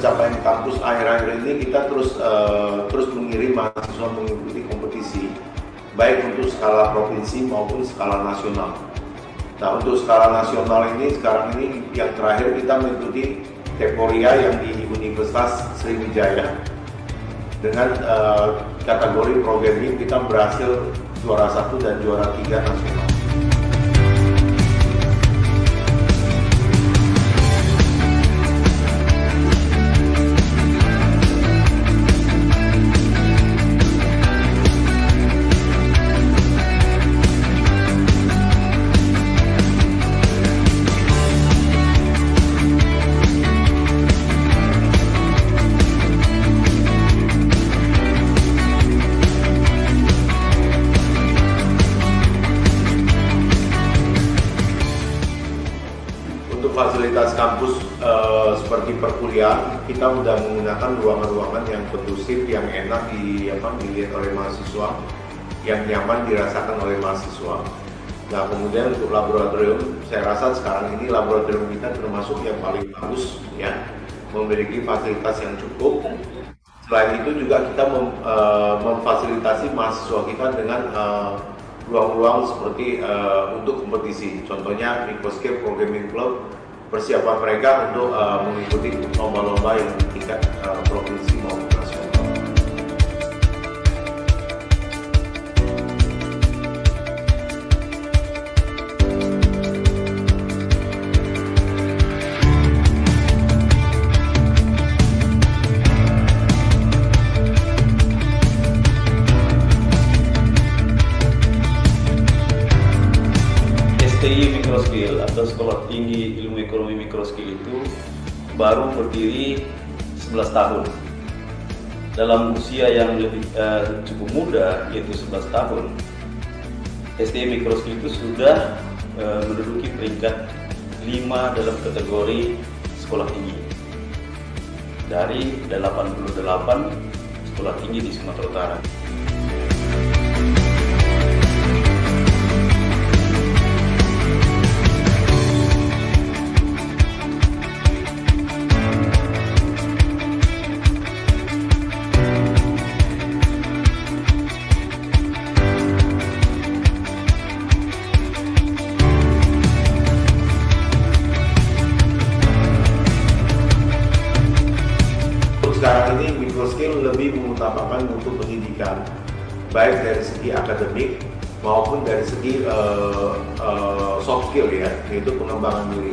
pencapaian kampus akhir-akhir ini kita terus uh, terus mengirim mahasiswa mengikuti kompetisi baik untuk skala provinsi maupun skala nasional. Nah untuk skala nasional ini sekarang ini yang terakhir kita mengikuti Teporia yang di Universitas Sriwijaya dengan uh, kategori ini kita berhasil juara satu dan juara tiga nasional. kita sudah menggunakan ruangan-ruangan yang kondusif, yang enak di, apa, dilihat oleh mahasiswa, yang nyaman dirasakan oleh mahasiswa. Nah kemudian untuk laboratorium, saya rasa sekarang ini laboratorium kita termasuk yang paling bagus, ya, memiliki fasilitas yang cukup. Selain itu juga kita mem, uh, memfasilitasi mahasiswa kita dengan ruang eh, ruang-ruang seperti uh, untuk kompetisi, contohnya microscape programming club persiapan mereka untuk uh, mengikuti lomba-lomba yang di tingkat uh, provinsi maupun atau Sekolah Tinggi Ilmu Ekonomi Mikroskil itu baru berdiri 11 tahun. Dalam usia yang lebih eh, cukup muda yaitu 11 tahun, SD Mikroskil itu sudah eh, menduduki peringkat 5 dalam kategori sekolah tinggi. Dari 88 sekolah tinggi di Sumatera Utara. baik dari segi akademik maupun dari segi uh, uh, soft skill ya, yaitu pengembangan diri.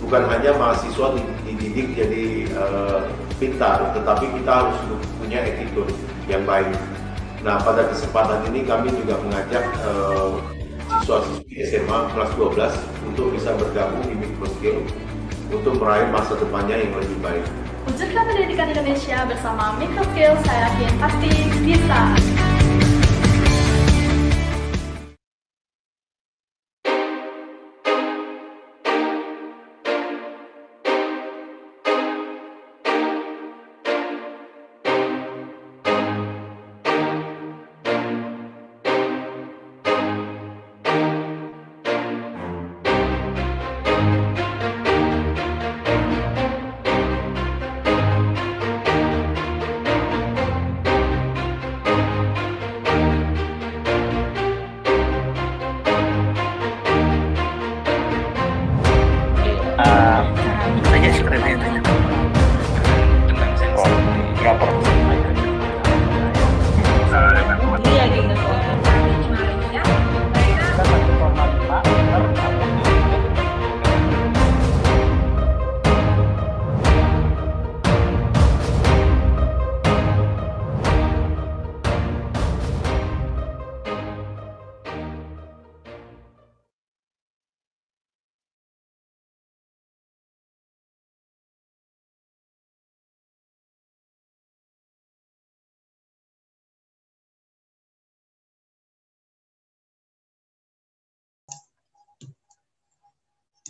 Bukan hanya mahasiswa dididik jadi uh, pintar, tetapi kita harus punya attitude yang baik. Nah, pada kesempatan ini kami juga mengajak uh, siswa-siswi SMA kelas 12 untuk bisa bergabung di Mikroskill untuk meraih masa depannya yang lebih baik. Wujudkan pendidikan Indonesia bersama Mikroskill, saya yakin pasti bisa.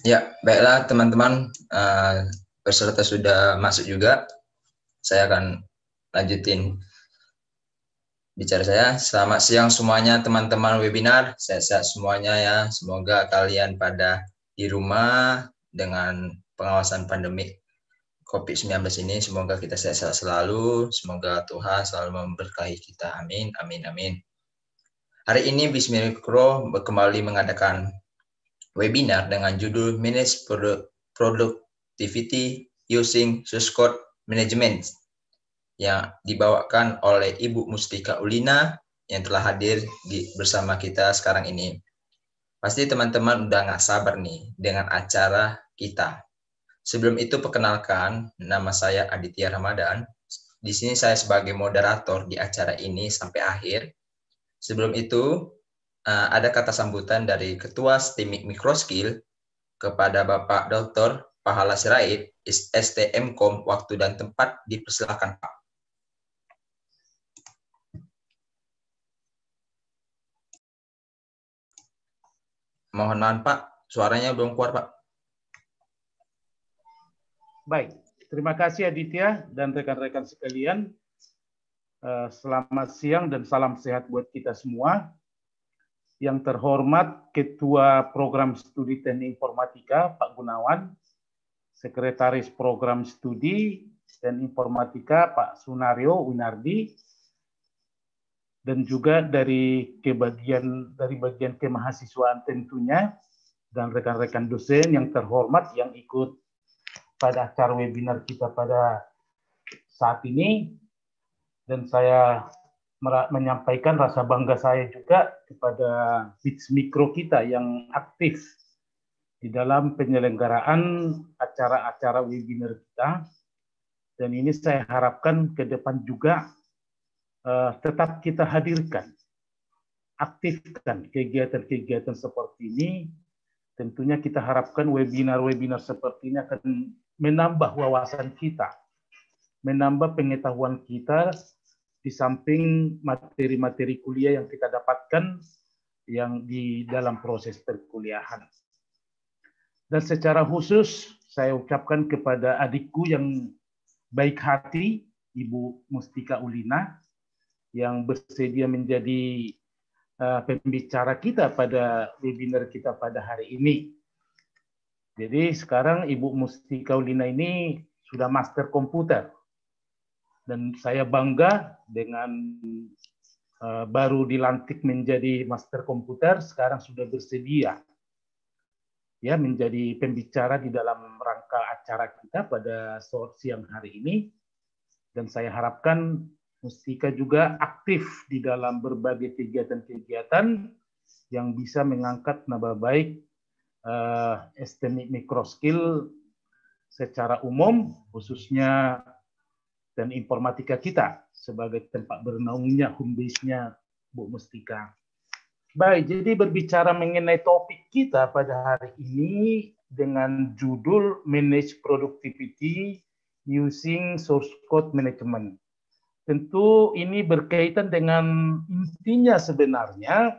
Ya, baiklah teman-teman, uh, peserta sudah masuk juga. Saya akan lanjutin bicara saya. Selamat siang semuanya teman-teman webinar. saya sehat semuanya ya. Semoga kalian pada di rumah dengan pengawasan pandemi COVID-19 ini. Semoga kita sehat-sehat selalu. Semoga Tuhan selalu memberkahi kita. Amin, amin, amin. Hari ini Bismillah kembali mengadakan webinar dengan judul Manage Productivity Using Syscode Management yang dibawakan oleh Ibu Mustika Ulina yang telah hadir di, bersama kita sekarang ini. Pasti teman-teman udah nggak sabar nih dengan acara kita. Sebelum itu perkenalkan, nama saya Aditya Ramadan. Di sini saya sebagai moderator di acara ini sampai akhir. Sebelum itu, Eh, ada kata sambutan dari Ketua Stimik Mikroskill kepada Bapak Dr. Pahala Sirait, STMKOM, waktu dan tempat dipersilakan Pak. Mohon maaf Pak, suaranya belum keluar Pak. Baik, terima kasih Aditya dan rekan-rekan sekalian. Eh, selamat siang dan salam sehat buat kita semua yang terhormat Ketua Program Studi Teknik Informatika Pak Gunawan, Sekretaris Program Studi Teknik Informatika Pak Sunario Winardi, dan juga dari kebagian dari bagian kemahasiswaan tentunya dan rekan-rekan dosen yang terhormat yang ikut pada acara webinar kita pada saat ini dan saya menyampaikan rasa bangga saya juga kepada Bits Mikro kita yang aktif di dalam penyelenggaraan acara-acara webinar kita. Dan ini saya harapkan ke depan juga uh, tetap kita hadirkan, aktifkan kegiatan-kegiatan seperti ini. Tentunya kita harapkan webinar-webinar seperti ini akan menambah wawasan kita, menambah pengetahuan kita di samping materi-materi kuliah yang kita dapatkan yang di dalam proses perkuliahan. Dan secara khusus saya ucapkan kepada adikku yang baik hati, Ibu Mustika Ulina, yang bersedia menjadi eh, pembicara kita pada webinar kita pada hari ini. Jadi sekarang Ibu Mustika Ulina ini sudah master komputer dan saya bangga dengan uh, baru dilantik menjadi master komputer sekarang sudah bersedia ya menjadi pembicara di dalam rangka acara kita pada sore siang hari ini dan saya harapkan Mustika juga aktif di dalam berbagai kegiatan-kegiatan yang bisa mengangkat nama baik uh, eh, STMI Microskill secara umum, khususnya dan informatika kita sebagai tempat bernaungnya, home base-nya Bu Mustika. Baik, jadi berbicara mengenai topik kita pada hari ini dengan judul Manage Productivity Using Source Code Management. Tentu ini berkaitan dengan intinya sebenarnya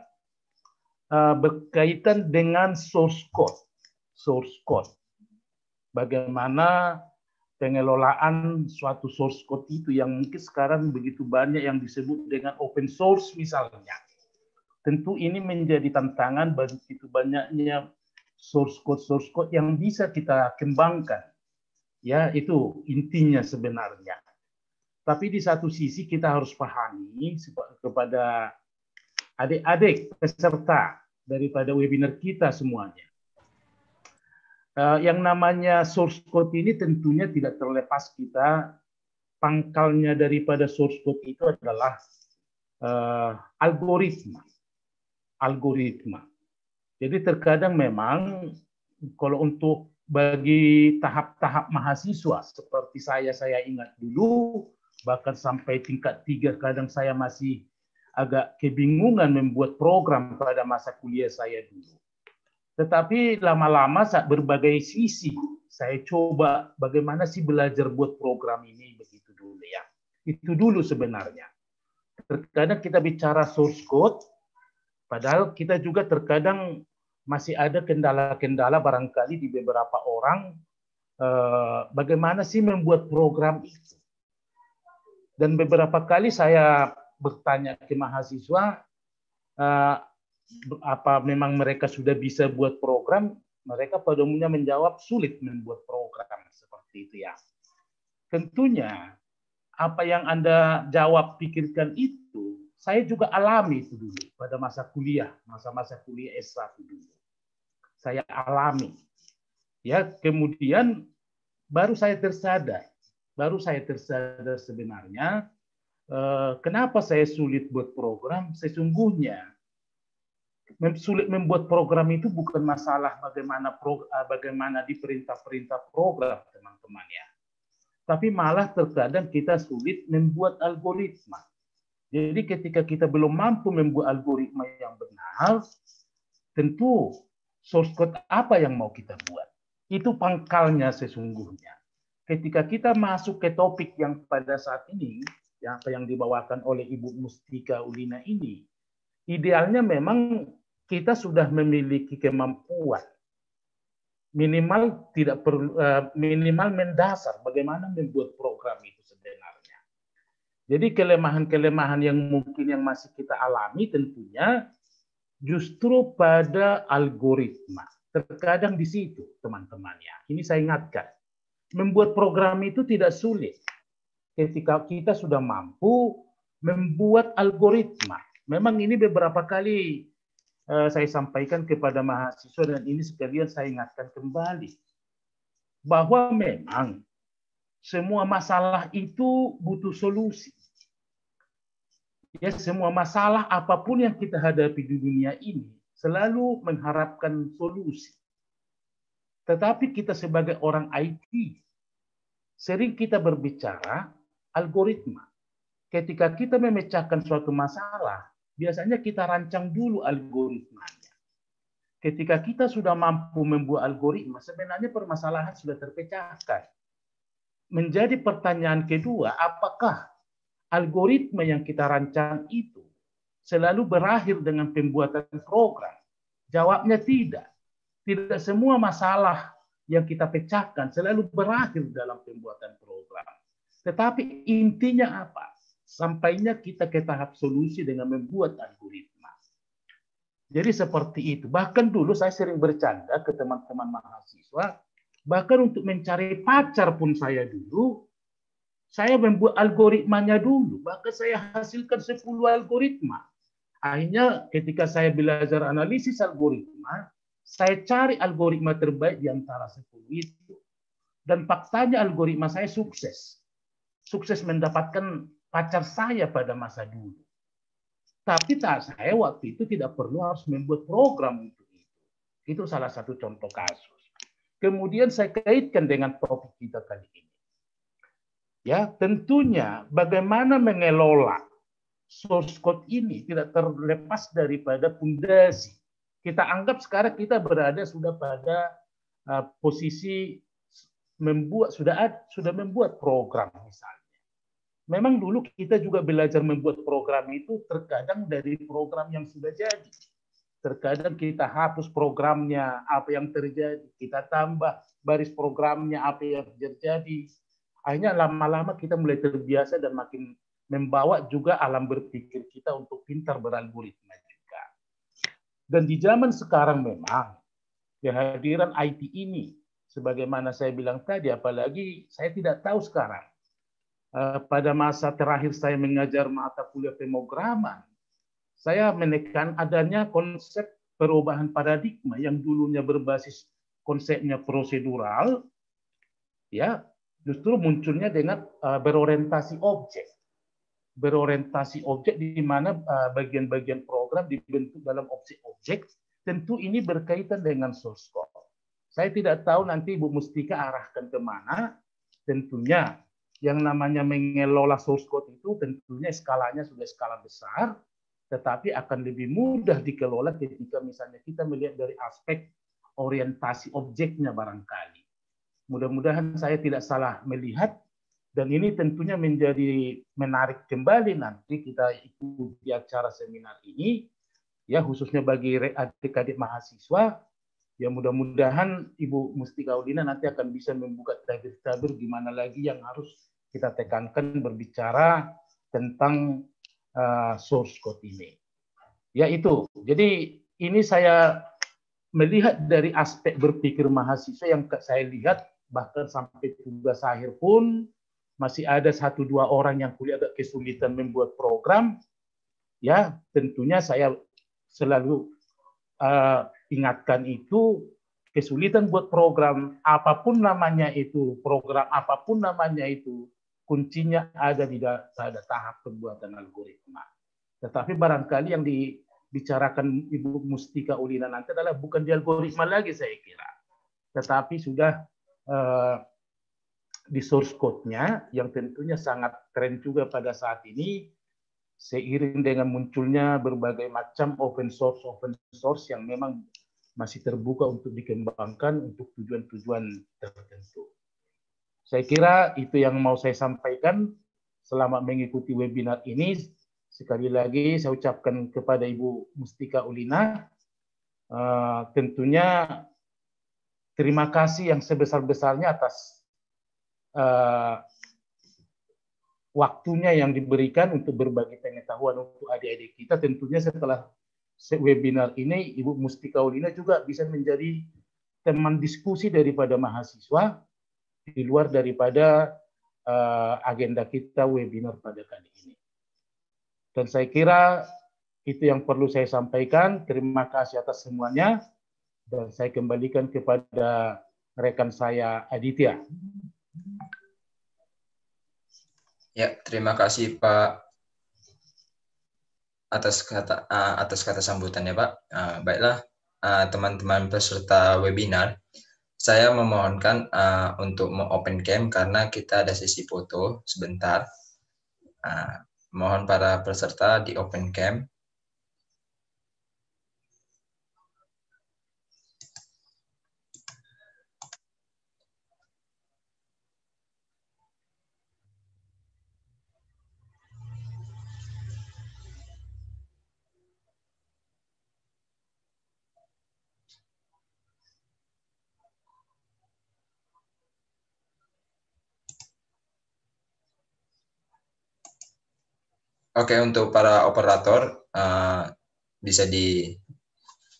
eh, berkaitan dengan source code. Source code. Bagaimana pengelolaan suatu source code itu yang mungkin sekarang begitu banyak yang disebut dengan open source misalnya. Tentu ini menjadi tantangan begitu banyaknya source code source code yang bisa kita kembangkan. Ya, itu intinya sebenarnya. Tapi di satu sisi kita harus pahami kepada adik-adik peserta daripada webinar kita semuanya Eh, yang namanya source code ini tentunya tidak terlepas kita pangkalnya daripada source code itu adalah uh, algoritma. Algoritma. Jadi terkadang memang kalau untuk bagi tahap-tahap mahasiswa seperti saya saya ingat dulu bahkan sampai tingkat tiga kadang saya masih agak kebingungan membuat program pada masa kuliah saya dulu. Tetapi lama-lama saat berbagai sisi saya coba bagaimana sih belajar buat program ini begitu dulu ya. Itu dulu sebenarnya. Terkadang kita bicara source code, padahal kita juga terkadang masih ada kendala-kendala barangkali di beberapa orang eh, bagaimana sih membuat program itu. Dan beberapa kali saya bertanya ke mahasiswa, eh, apa memang mereka sudah bisa buat program mereka pada umumnya menjawab sulit membuat program seperti itu ya tentunya apa yang anda jawab pikirkan itu saya juga alami itu dulu pada masa kuliah masa-masa kuliah S1 dulu saya alami ya kemudian baru saya tersadar baru saya tersadar sebenarnya eh, kenapa saya sulit buat program sesungguhnya sulit membuat program itu bukan masalah bagaimana eh, bagaimana diperintah-perintah program teman-teman ya. Tapi malah terkadang kita sulit membuat algoritma. Jadi ketika kita belum mampu membuat algoritma yang benar, tentu source code apa yang mau kita buat? Itu pangkalnya sesungguhnya. Ketika kita masuk ke topik yang pada saat ini, yang apa yang dibawakan oleh Ibu Mustika Ulina ini, idealnya memang kita sudah memiliki kemampuan minimal tidak perlu eh, minimal mendasar bagaimana membuat program itu sebenarnya. Jadi kelemahan-kelemahan yang mungkin yang masih kita alami tentunya justru pada algoritma. Terkadang di situ teman-teman ya. Ini saya ingatkan. Membuat program itu tidak sulit ketika kita sudah mampu membuat algoritma Memang ini beberapa kali eh, saya sampaikan kepada mahasiswa dan ini sekalian saya ingatkan kembali bahwa memang semua masalah itu butuh solusi. Ya, semua masalah apapun yang kita hadapi di dunia ini selalu mengharapkan solusi. Tetapi kita sebagai orang IT sering kita berbicara algoritma. Ketika kita memecahkan suatu masalah, biasanya kita rancang dulu algoritmanya. Ketika kita sudah mampu membuat algoritma, sebenarnya permasalahan sudah terpecahkan. Menjadi pertanyaan kedua, apakah algoritma yang kita rancang itu selalu berakhir dengan pembuatan program? Jawabnya tidak. Tidak semua masalah yang kita pecahkan selalu berakhir dalam pembuatan program. Tetapi intinya apa? Sampainya kita ke tahap solusi dengan membuat algoritma. Jadi seperti itu. Bahkan dulu saya sering bercanda ke teman-teman mahasiswa, bahkan untuk mencari pacar pun saya dulu, saya membuat algoritmanya dulu. Bahkan saya hasilkan 10 algoritma. Akhirnya ketika saya belajar analisis algoritma, saya cari algoritma terbaik di antara sepuluh itu. Dan faktanya algoritma saya sukses. Sukses mendapatkan pacar saya pada masa dulu. Tapi tak saya waktu itu tidak perlu harus membuat program untuk itu. Itu salah satu contoh kasus. Kemudian saya kaitkan dengan topik kita kali ini. Ya, tentunya bagaimana mengelola source code ini tidak terlepas daripada fondasi. Kita anggap sekarang kita berada sudah pada uh, posisi membuat sudah sudah membuat program misalnya Memang dulu kita juga belajar membuat program itu terkadang dari program yang sudah jadi. Terkadang kita hapus programnya, apa yang terjadi, kita tambah baris programnya, apa yang terjadi. Akhirnya lama-lama kita mulai terbiasa dan makin membawa juga alam berpikir kita untuk pintar beralgoritma juga. Dan di zaman sekarang memang kehadiran IT ini, sebagaimana saya bilang tadi, apalagi saya tidak tahu sekarang Eh, pada masa terakhir saya mengajar mata kuliah pemograman, saya menekan adanya konsep perubahan paradigma yang dulunya berbasis konsepnya prosedural, ya justru munculnya dengan uh, berorientasi objek, berorientasi objek di mana bagian eh, bagian-bagian program dibentuk dalam objek-objek. Tentu ini berkaitan dengan source code. Saya tidak tahu nanti Ibu Mustika arahkan kemana. Tentunya yang namanya mengelola source code itu tentunya skalanya sudah skala besar, tetapi akan lebih mudah dikelola ketika misalnya kita melihat dari aspek orientasi objeknya barangkali. Mudah-mudahan saya tidak salah melihat dan ini tentunya menjadi menarik kembali nanti kita ikuti acara seminar ini ya khususnya bagi adik-adik mahasiswa ya mudah-mudahan Ibu Mustika Udina nanti akan bisa membuka tabir-tabir gimana lagi yang harus kita tekankan berbicara tentang uh, source code ini. Yaitu, jadi ini saya melihat dari aspek berpikir mahasiswa yang saya lihat bahkan sampai tugas akhir pun masih ada satu dua orang yang kuliah agak kesulitan membuat program, ya tentunya saya selalu uh, ingatkan itu kesulitan buat program apapun namanya itu program apapun namanya itu kuncinya ada di pada tahap pembuatan algoritma. Tetapi barangkali yang dibicarakan Ibu Mustika Ulina nanti adalah bukan di algoritma lagi saya kira. Tetapi sudah eh, di source code-nya yang tentunya sangat keren juga pada saat ini seiring dengan munculnya berbagai macam open source open source yang memang masih terbuka untuk dikembangkan untuk tujuan-tujuan tertentu. Saya kira itu yang mau saya sampaikan selama mengikuti webinar ini. Sekali lagi saya ucapkan kepada Ibu Mustika Ulina, uh, tentunya terima kasih yang sebesar-besarnya atas uh, waktunya yang diberikan untuk berbagi pengetahuan untuk adik-adik kita. Tentunya setelah webinar ini, Ibu Mustika Ulina juga bisa menjadi teman diskusi daripada mahasiswa di luar daripada uh, agenda kita webinar pada kali ini. Dan saya kira itu yang perlu saya sampaikan. Terima kasih atas semuanya. Dan saya kembalikan kepada rekan saya Aditya. Ya, terima kasih Pak atas kata eh, atas kata sambutannya Pak. Eh, baiklah teman-teman peserta webinar, saya memohonkan uh, untuk mau open cam karena kita ada sesi foto sebentar. Uh, mohon para peserta di open cam. Oke, okay, untuk para operator uh, bisa di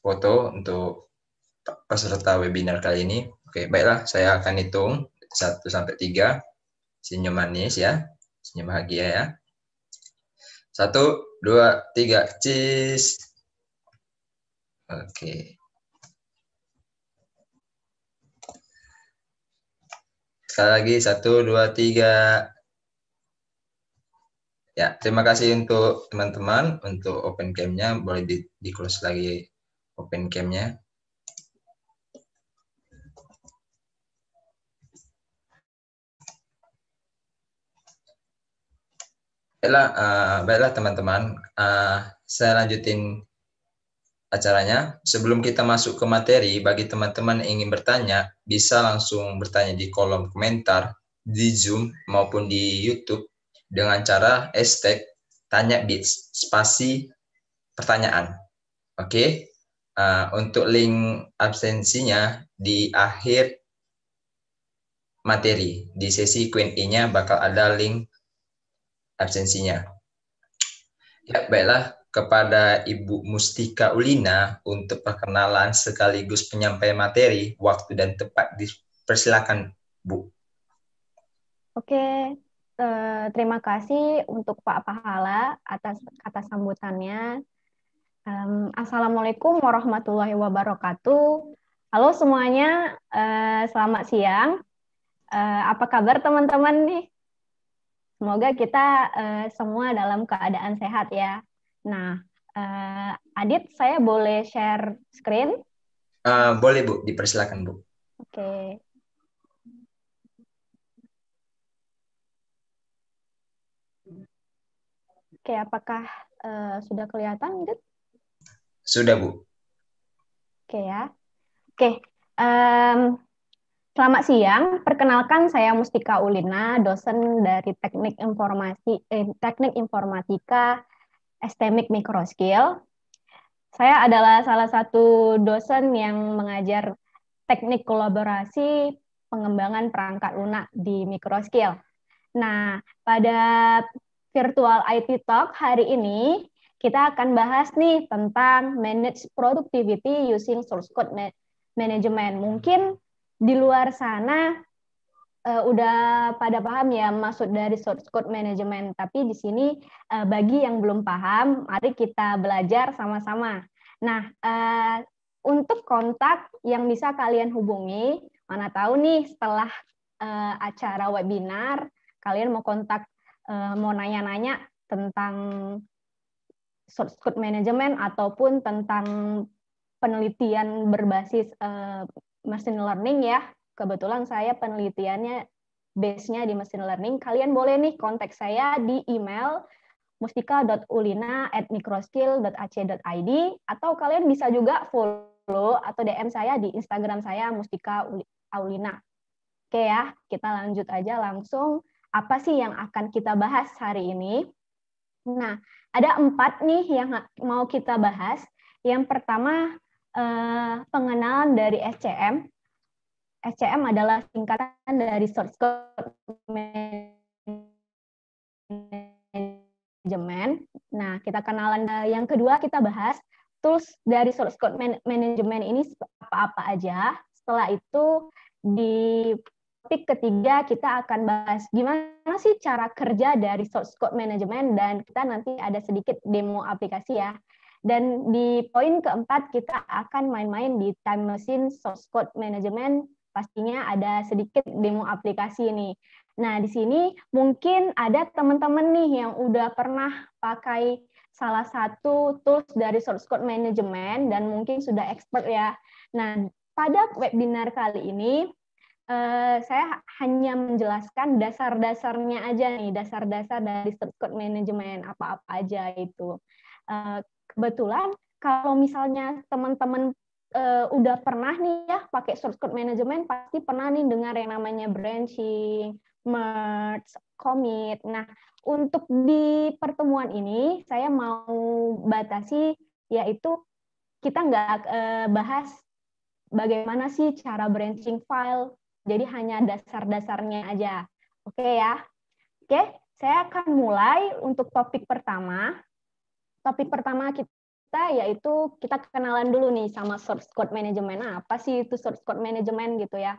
foto untuk peserta webinar kali ini. Oke, okay, baiklah, saya akan hitung 1 sampai 3. Senyum manis ya, senyum bahagia ya. 1 2 3 cheese. Oke. Okay. Sekali lagi 1 2 3 Ya, terima kasih untuk teman-teman untuk open camp-nya. Boleh di, di close lagi open camp-nya. Baiklah, uh, baiklah teman-teman. Uh, saya lanjutin acaranya. Sebelum kita masuk ke materi, bagi teman-teman yang ingin bertanya, bisa langsung bertanya di kolom komentar di Zoom maupun di YouTube dengan cara hashtag tanya bits spasi pertanyaan. Oke. Okay? Uh, untuk link absensinya di akhir materi. Di sesi Q&A-nya bakal ada link absensinya. Ya, baiklah kepada Ibu Mustika Ulina untuk perkenalan sekaligus penyampaian materi, waktu dan tempat dipersilakan, Bu. Oke, eh, terima kasih untuk Pak Pahala atas atas sambutannya. Um, Assalamualaikum warahmatullahi wabarakatuh. Halo semuanya, eh, selamat siang. Eh, apa kabar teman-teman nih? Semoga kita eh, semua dalam keadaan sehat ya. Nah, eh, Adit, saya boleh share screen? Uh, boleh Bu, dipersilakan Bu. Oke. Okay. kayak apakah uh, sudah kelihatan gitu? Sudah Bu. Oke ya. Oke. Um, selamat siang. Perkenalkan saya Mustika Ulina, dosen dari Teknik Informasi eh, Teknik Informatika Estemic Microskill. Saya adalah salah satu dosen yang mengajar teknik kolaborasi pengembangan perangkat lunak di Microskill. Nah, pada virtual IT Talk hari ini kita akan bahas nih tentang manage productivity using source code management. Mungkin di luar sana uh, udah pada paham ya maksud dari source code management, tapi di sini uh, bagi yang belum paham, mari kita belajar sama-sama. Nah, uh, untuk kontak yang bisa kalian hubungi, mana tahu nih setelah uh, acara webinar kalian mau kontak Eh, mau nanya-nanya tentang short code management ataupun tentang penelitian berbasis eh, machine learning ya. Kebetulan saya penelitiannya base-nya di machine learning. Kalian boleh nih kontak saya di email mustika.ulina@microskill.ac.id atau kalian bisa juga follow atau DM saya di Instagram saya mustika aulina. Oke ya, kita lanjut aja langsung apa sih yang akan kita bahas hari ini? Nah, ada empat nih yang mau kita bahas. Yang pertama, eh, pengenalan dari SCM. SCM adalah singkatan dari Source Code Management. Nah, kita kenalan eh, yang kedua kita bahas tools dari Source Code Management ini apa-apa aja. Setelah itu di topik ketiga kita akan bahas gimana sih cara kerja dari source code management dan kita nanti ada sedikit demo aplikasi ya. Dan di poin keempat kita akan main-main di time machine source code management pastinya ada sedikit demo aplikasi ini. Nah, di sini mungkin ada teman-teman nih yang udah pernah pakai salah satu tools dari source code management dan mungkin sudah expert ya. Nah, pada webinar kali ini Eh, saya hanya menjelaskan dasar-dasarnya aja nih, dasar-dasar dari state manajemen apa-apa aja itu. Eh, kebetulan kalau misalnya teman-teman uh, udah pernah nih ya pakai source code management, pasti pernah nih dengar yang namanya branching, merge, commit. Nah, untuk di pertemuan ini saya mau batasi yaitu kita nggak uh, bahas bagaimana sih cara branching file, jadi hanya dasar-dasarnya aja. Oke okay ya. Oke, okay, saya akan mulai untuk topik pertama. Topik pertama kita yaitu kita kenalan dulu nih sama source code management. Nah, apa sih itu source code management gitu ya?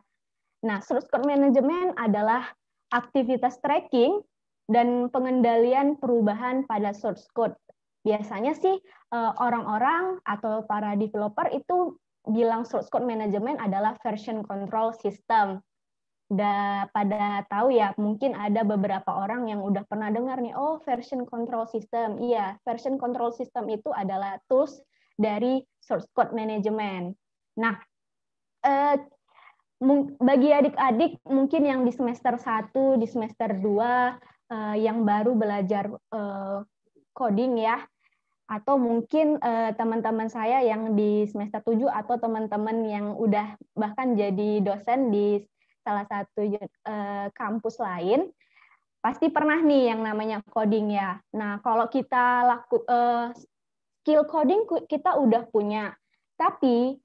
Nah, source code management adalah aktivitas tracking dan pengendalian perubahan pada source code. Biasanya sih eh, orang-orang atau para developer itu bilang source code management adalah version control system. Da, pada tahu ya, mungkin ada beberapa orang yang udah pernah dengar nih, oh version control system. Iya, version control system itu adalah tools dari source code management. Nah, eh, bagi adik-adik mungkin yang di semester 1, di semester 2, eh, yang baru belajar eh, coding ya, atau mungkin eh, teman-teman uh, saya yang di semester 7 atau teman-teman yang udah bahkan jadi dosen di salah satu uh, kampus lain pasti pernah nih yang namanya coding ya. Nah, kalau kita laku uh, skill coding kita udah punya. Tapi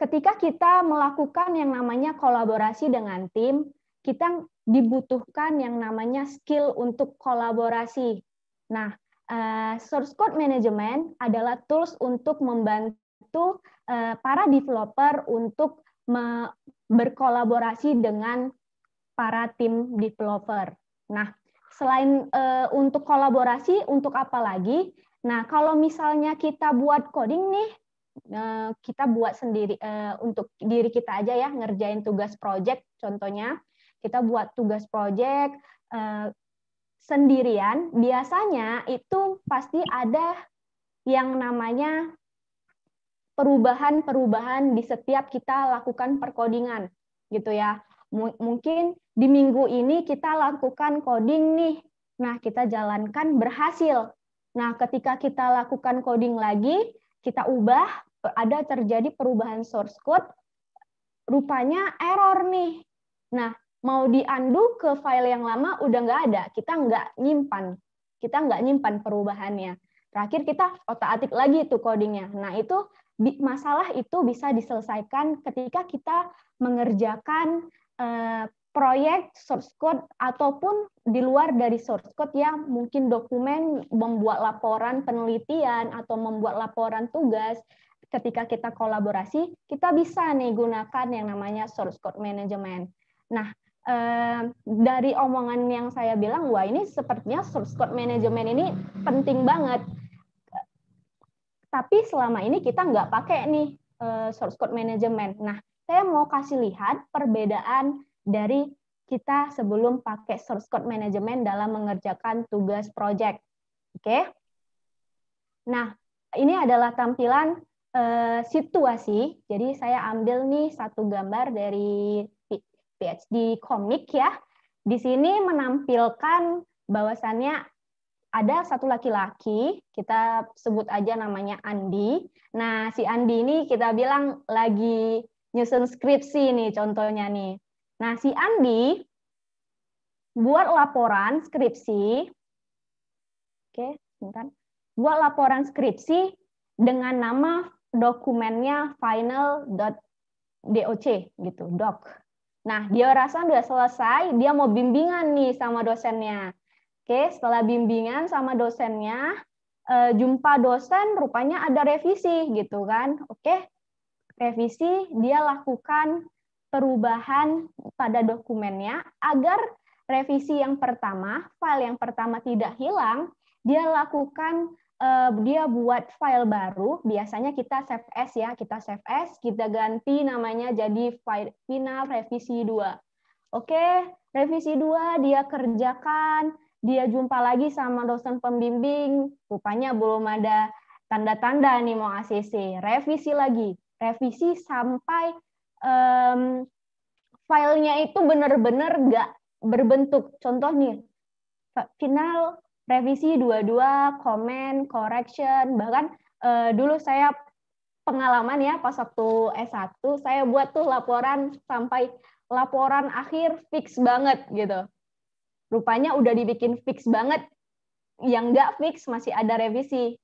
ketika kita melakukan yang namanya kolaborasi dengan tim, kita dibutuhkan yang namanya skill untuk kolaborasi. Nah, Eh, source code management adalah tools untuk membantu uh, para developer untuk berkolaborasi dengan para tim developer. Nah, selain uh, untuk kolaborasi, untuk apa lagi? Nah, kalau misalnya kita buat coding nih, kita buat sendiri untuk diri kita aja ya, ngerjain tugas project contohnya. Kita buat tugas project, sendirian biasanya itu pasti ada yang namanya perubahan-perubahan di setiap kita lakukan perkodingan gitu ya. Mungkin di minggu ini kita lakukan coding nih. Nah, kita jalankan berhasil. Nah, ketika kita lakukan coding lagi, kita ubah, ada terjadi perubahan source code, rupanya error nih. Nah, mau diandu ke file yang lama udah nggak ada, kita nggak nyimpan, kita nggak nyimpan perubahannya. Terakhir kita otak atik lagi itu codingnya. Nah itu masalah itu bisa diselesaikan ketika kita mengerjakan eh, proyek source code ataupun di luar dari source code yang mungkin dokumen membuat laporan penelitian atau membuat laporan tugas ketika kita kolaborasi kita bisa nih gunakan yang namanya source code management. Nah, dari omongan yang saya bilang, wah ini sepertinya source code management ini penting banget. Tapi selama ini kita nggak pakai nih eh, source code management. Nah, saya mau kasih lihat perbedaan dari kita sebelum pakai source code management dalam mengerjakan tugas project. Oke? Nah, ini adalah tampilan uh, situasi. Jadi saya ambil nih satu gambar dari PhD komik ya. Di sini menampilkan bahwasannya ada satu laki-laki, kita sebut aja namanya Andi. Nah, si Andi ini kita bilang lagi nyusun skripsi nih contohnya nih. Nah, si Andi buat laporan skripsi. Oke, bentar. Buat laporan skripsi dengan nama dokumennya final.doc gitu, doc. Nah, dia rasa udah selesai, dia mau bimbingan nih sama dosennya. Oke, setelah bimbingan sama dosennya, eh, jumpa dosen rupanya ada revisi gitu kan. Oke, revisi dia lakukan perubahan pada dokumennya agar revisi yang pertama, file yang pertama tidak hilang, dia lakukan uh, dia buat file baru, biasanya kita save as ya, kita save as, kita ganti namanya jadi file final revisi 2. Oke, revisi 2 dia kerjakan, dia jumpa lagi sama dosen pembimbing, rupanya belum ada tanda-tanda nih mau ACC, revisi lagi, revisi sampai um, filenya itu benar-benar nggak berbentuk. Contoh nih, final revisi dua-dua, komen, correction, bahkan uh, dulu saya pengalaman ya pas waktu S1 saya buat tuh laporan sampai laporan akhir fix banget gitu. Rupanya udah dibikin fix banget, yang nggak fix masih ada revisi.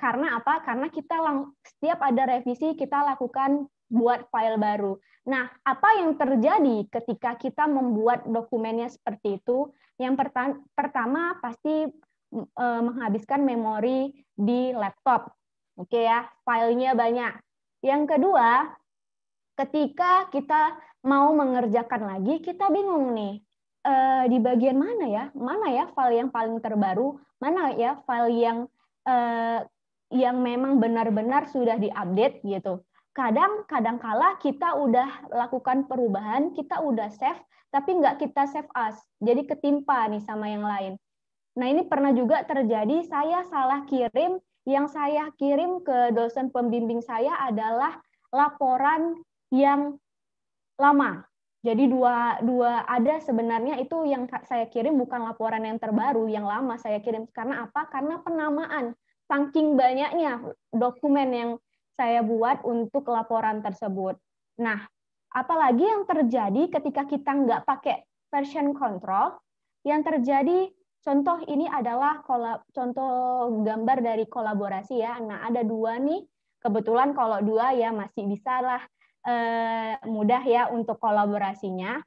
Karena apa? Karena kita setiap ada revisi kita lakukan buat file baru. Nah, apa yang terjadi ketika kita membuat dokumennya seperti itu? Yang pertama pasti e, menghabiskan memori di laptop. Oke ya, filenya banyak. Yang kedua, ketika kita mau mengerjakan lagi, kita bingung nih, e, di bagian mana ya? Mana ya file yang paling terbaru? Mana ya file yang e, yang memang benar-benar sudah diupdate gitu kadang kadang kala kita udah lakukan perubahan, kita udah save, tapi nggak kita save as. Jadi ketimpa nih sama yang lain. Nah ini pernah juga terjadi saya salah kirim, yang saya kirim ke dosen pembimbing saya adalah laporan yang lama. Jadi dua, dua ada sebenarnya itu yang saya kirim bukan laporan yang terbaru, yang lama saya kirim. Karena apa? Karena penamaan. Saking banyaknya dokumen yang saya buat untuk laporan tersebut. Nah, apalagi yang terjadi ketika kita nggak pakai version control, yang terjadi contoh ini adalah contoh gambar dari kolaborasi ya. Nah, ada dua nih. Kebetulan kalau dua ya masih bisa lah eh, mudah ya untuk kolaborasinya.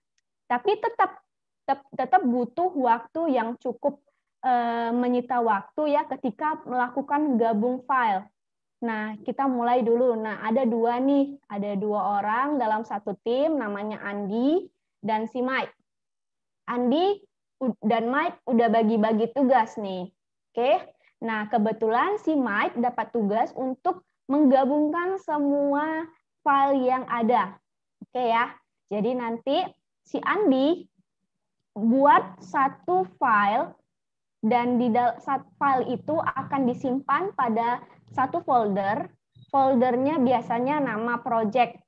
Tapi tetap tetap, tetap butuh waktu yang cukup eh, menyita waktu ya ketika melakukan gabung file. Nah, kita mulai dulu. Nah, ada dua nih, ada dua orang dalam satu tim, namanya Andi dan si Mike. Andi dan Mike udah bagi-bagi tugas nih. Oke, nah kebetulan si Mike dapat tugas untuk menggabungkan semua file yang ada. Oke ya, jadi nanti si Andi buat satu file dan di file itu akan disimpan pada satu folder. Foldernya biasanya nama project.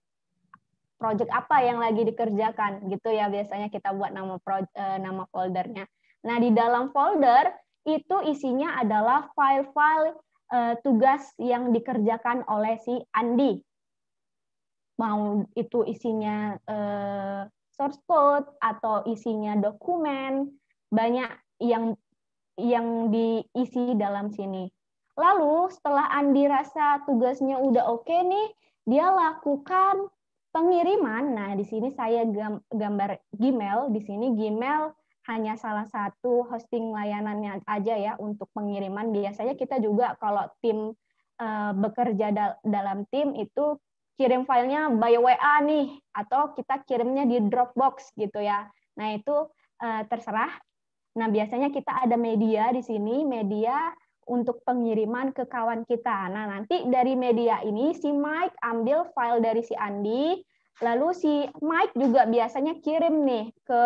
Project apa yang lagi dikerjakan gitu ya biasanya kita buat nama pro, eh, nama foldernya. Nah, di dalam folder itu isinya adalah file-file uh, tugas yang dikerjakan oleh si Andi. Mau itu isinya uh, source code atau isinya dokumen, banyak yang yang diisi dalam sini. Lalu setelah Andi rasa tugasnya udah oke okay nih, dia lakukan pengiriman. Nah, di sini saya gambar Gmail, di sini Gmail hanya salah satu hosting layanannya aja ya untuk pengiriman. Biasanya kita juga kalau tim eh, bekerja dalam tim itu kirim filenya by WA nih atau kita kirimnya di Dropbox gitu ya. Nah, itu eh, terserah. Nah, biasanya kita ada media di sini, media untuk pengiriman ke kawan kita. Nah, nanti dari media ini si Mike ambil file dari si Andi, lalu si Mike juga biasanya kirim nih ke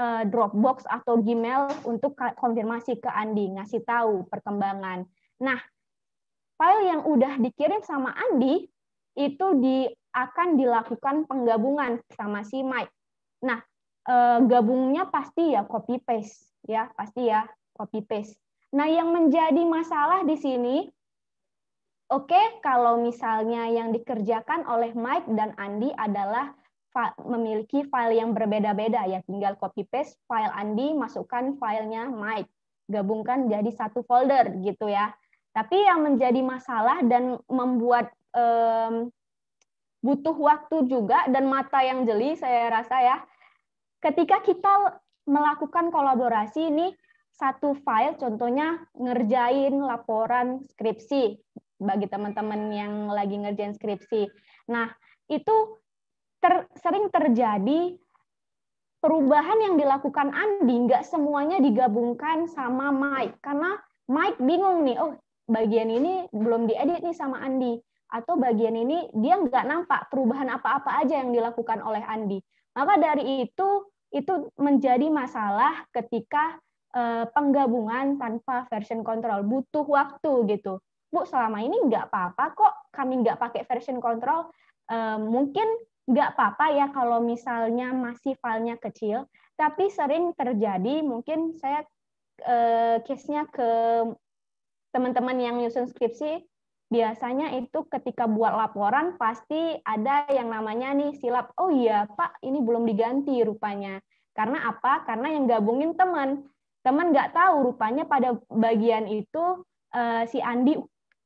eh, Dropbox atau Gmail untuk konfirmasi ke Andi, ngasih tahu perkembangan. Nah, file yang udah dikirim sama Andi itu di akan dilakukan penggabungan sama si Mike. Nah, eh, gabungnya pasti ya copy paste ya, pasti ya copy paste. Nah, yang menjadi masalah di sini, oke, okay, kalau misalnya yang dikerjakan oleh Mike dan Andi adalah memiliki file yang berbeda-beda, ya tinggal copy paste file Andi, masukkan filenya Mike, gabungkan jadi satu folder gitu ya. Tapi yang menjadi masalah dan membuat um, butuh waktu juga dan mata yang jeli, saya rasa ya, ketika kita melakukan kolaborasi ini satu file, contohnya ngerjain laporan skripsi bagi teman-teman yang lagi ngerjain skripsi. Nah, itu ter, sering terjadi perubahan yang dilakukan Andi nggak semuanya digabungkan sama Mike karena Mike bingung nih, oh bagian ini belum diedit nih sama Andi atau bagian ini dia nggak nampak perubahan apa-apa aja yang dilakukan oleh Andi. Maka dari itu itu menjadi masalah ketika Eh, penggabungan tanpa version control butuh waktu gitu bu selama ini nggak apa-apa kok kami nggak pakai version control uh, mungkin nggak apa-apa ya kalau misalnya masih filenya kecil tapi sering terjadi mungkin saya eh, case-nya ke teman-teman yang nyusun skripsi biasanya itu ketika buat laporan pasti ada yang namanya nih silap. Oh iya, Pak, ini belum diganti rupanya. Karena apa? Karena yang gabungin teman. Teman nggak tahu rupanya pada bagian itu uh, si Andi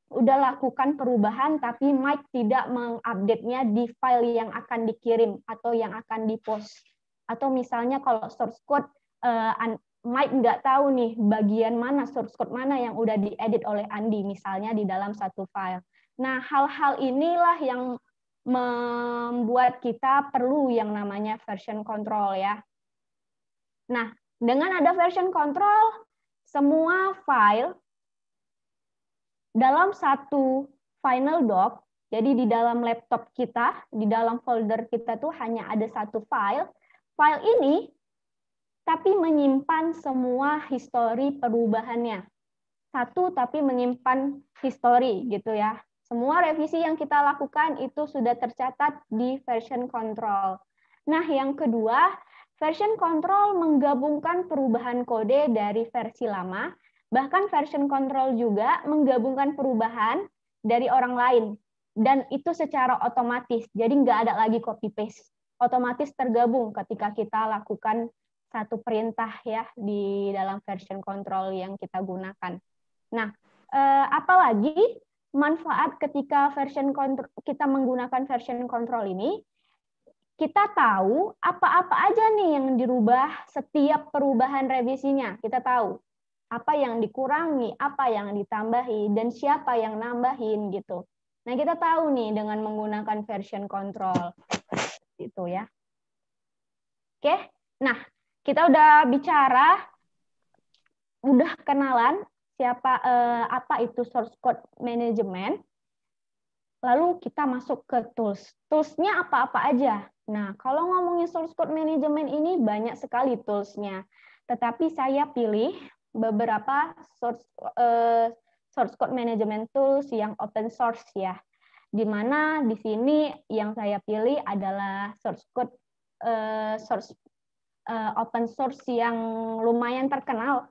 udah lakukan perubahan tapi Mike tidak mengupdate-nya di file yang akan dikirim atau yang akan dipost. Atau misalnya kalau source code uh, Mike nggak tahu nih bagian mana source code mana yang udah diedit oleh Andi misalnya di dalam satu file. Nah, hal-hal inilah yang membuat kita perlu yang namanya version control ya. Nah, dengan ada version control, semua file dalam satu final doc, jadi di dalam laptop kita, di dalam folder kita tuh hanya ada satu file. File ini tapi menyimpan semua histori perubahannya. Satu tapi menyimpan histori gitu ya. Semua revisi yang kita lakukan itu sudah tercatat di version control. Nah, yang kedua, Version control menggabungkan perubahan kode dari versi lama, bahkan version control juga menggabungkan perubahan dari orang lain. Dan itu secara otomatis, jadi nggak ada lagi copy paste. Otomatis tergabung ketika kita lakukan satu perintah ya di dalam version control yang kita gunakan. Nah, eh, apalagi manfaat ketika version control, kita menggunakan version control ini kita tahu apa-apa aja nih yang dirubah setiap perubahan revisinya. Kita tahu apa yang dikurangi, apa yang ditambahi, dan siapa yang nambahin gitu. Nah kita tahu nih dengan menggunakan version control itu ya. Oke, nah kita udah bicara, udah kenalan siapa eh, apa itu source code management. Lalu kita masuk ke tools. Toolsnya apa-apa aja? Nah, kalau ngomongin source code management ini banyak sekali toolsnya, tetapi saya pilih beberapa source uh, source code management tools yang open source ya, di mana di sini yang saya pilih adalah source code uh, source uh, open source yang lumayan terkenal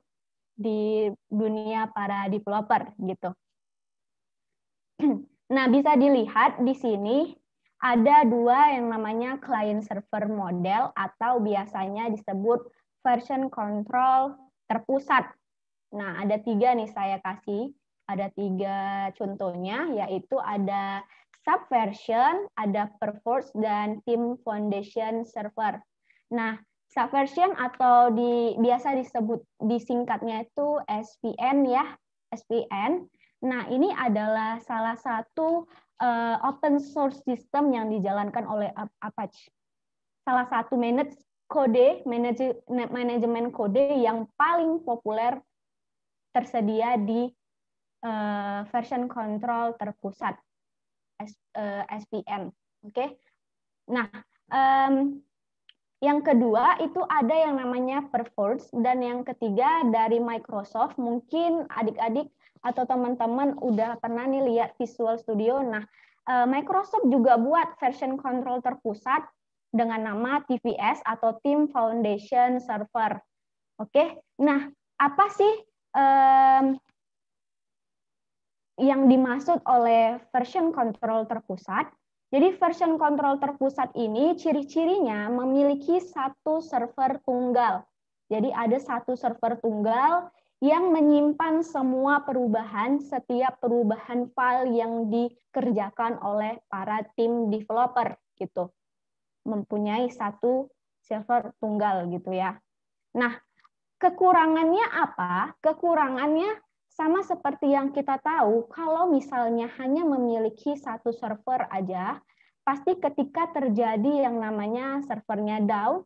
di dunia para developer gitu. Nah, bisa dilihat di sini ada dua yang namanya client server model atau biasanya disebut version control terpusat. Nah, ada tiga nih saya kasih. Ada tiga contohnya, yaitu ada subversion, ada perforce, dan team foundation server. Nah, subversion atau di, biasa disebut disingkatnya itu SVN ya, SVN. Nah, ini adalah salah satu uh, open source system yang dijalankan oleh Apache. Salah satu manage kode manage, manajemen kode yang paling populer tersedia di uh, version control terpusat S, uh, eh, SPM. Oke. Okay? Nah, um, yang kedua itu ada yang namanya Perforce dan yang ketiga dari Microsoft. Mungkin adik-adik atau teman-teman udah pernah nih lihat Visual Studio. Nah, eh, Microsoft juga buat version control terpusat dengan nama TVS atau Team Foundation Server. Oke. Nah, apa sih um, yang dimaksud oleh version control terpusat? Jadi version control terpusat ini ciri-cirinya memiliki satu server tunggal. Jadi ada satu server tunggal yang menyimpan semua perubahan, setiap perubahan file yang dikerjakan oleh para tim developer gitu. Mempunyai satu server tunggal gitu ya. Nah, kekurangannya apa? Kekurangannya sama seperti yang kita tahu, kalau misalnya hanya memiliki satu server aja, pasti ketika terjadi yang namanya servernya down,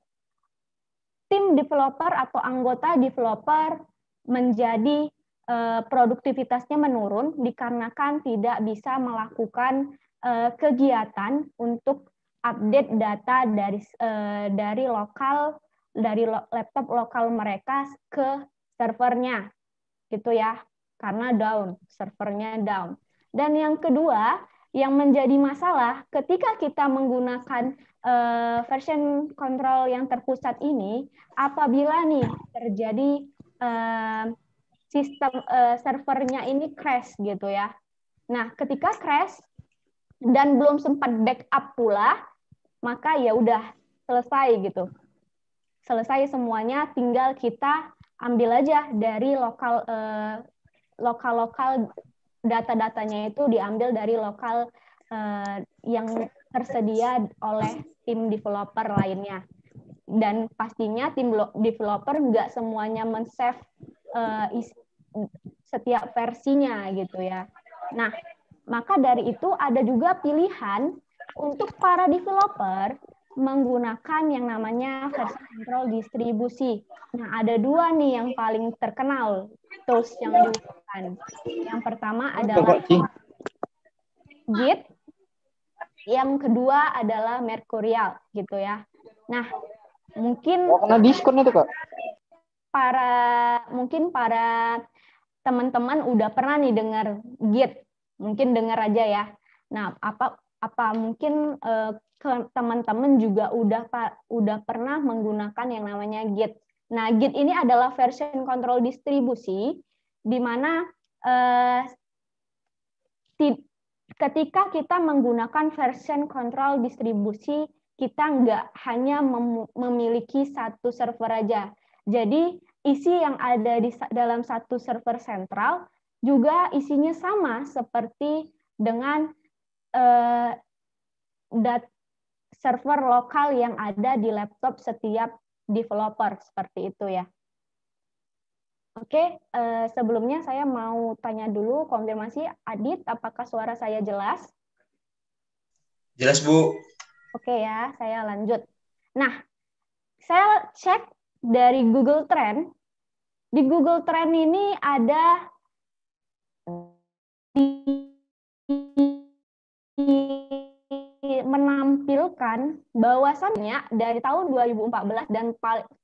tim developer atau anggota developer menjadi eh, produktivitasnya menurun dikarenakan tidak bisa melakukan eh, kegiatan untuk update data dari eh, dari lokal dari laptop lokal mereka ke servernya gitu ya karena down servernya down dan yang kedua yang menjadi masalah ketika kita menggunakan version control yang terpusat ini apabila nih terjadi sistem eh, servernya ini crash gitu ya. Nah, ketika crash dan belum sempat backup pula, maka ya udah selesai gitu. Selesai semuanya, tinggal kita ambil aja dari lokal eh, lokal lokal data-datanya itu diambil dari lokal eh, yang tersedia oleh tim developer lainnya dan pastinya tim developer nggak semuanya men-save uh, setiap versinya gitu ya. Nah, maka dari itu ada juga pilihan untuk para developer menggunakan yang namanya versi control distribusi. Nah, ada dua nih yang paling terkenal tools yang digunakan. Yang pertama adalah Git, yang kedua adalah Mercurial gitu ya. Nah, mungkin oh, kena diskon itu kak para mungkin para teman-teman udah pernah nih dengar git mungkin dengar aja ya nah apa apa mungkin eh, teman-teman juga udah udah pernah menggunakan yang namanya git nah git ini adalah version control distribusi di mana eh, ketika kita menggunakan version control distribusi kita nggak hanya memiliki satu server aja. Jadi isi yang ada di dalam satu server sentral juga isinya sama seperti dengan eh, server lokal yang ada di laptop setiap developer seperti itu ya. Oke, eh, sebelumnya saya mau tanya dulu konfirmasi Adit, apakah suara saya jelas? Jelas Bu. Oke ya, saya lanjut. Nah, saya cek dari Google Trend. Di Google Trend ini ada menampilkan bahwasannya dari tahun 2014 dan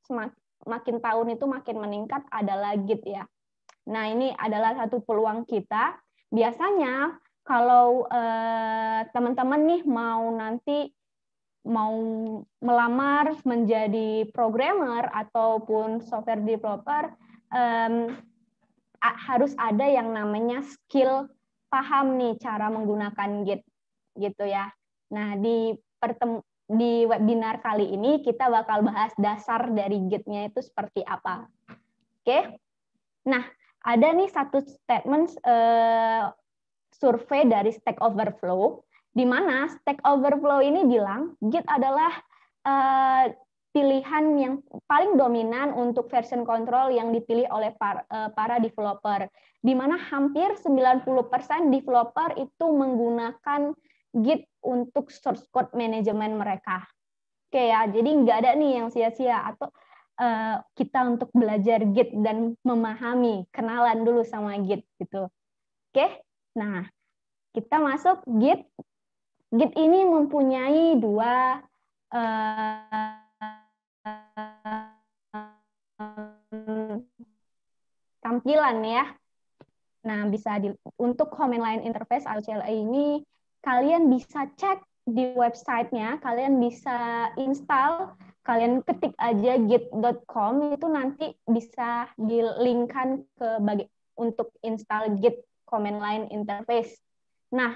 semakin tahun itu makin meningkat adalah git ya. Nah, ini adalah satu peluang kita. Biasanya kalau eh, teman-teman eh, nih mau nanti mau melamar menjadi programmer ataupun software developer um, harus ada yang namanya skill paham nih cara menggunakan Git gitu ya. Nah di pertem di webinar kali ini kita bakal bahas dasar dari Git-nya itu seperti apa. Oke. Okay? Nah, ada nih satu statement uh, survei dari Stack Overflow di mana Stack Overflow ini bilang Git adalah uh, pilihan yang paling dominan untuk version control yang dipilih oleh para, uh, eh, para developer, di mana hampir 90% developer itu menggunakan Git untuk source code management mereka. Oke ya, jadi nggak ada nih yang sia-sia atau uh, kita untuk belajar Git dan memahami, kenalan dulu sama Git gitu. Oke, nah kita masuk Git Git ini mempunyai dua uh, tampilan ya. Nah, bisa di, untuk command line interface atau CLI e ini kalian bisa cek di websitenya, kalian bisa install, kalian ketik aja git.com itu nanti bisa dilingkan ke bagi, untuk install git command line interface. Nah,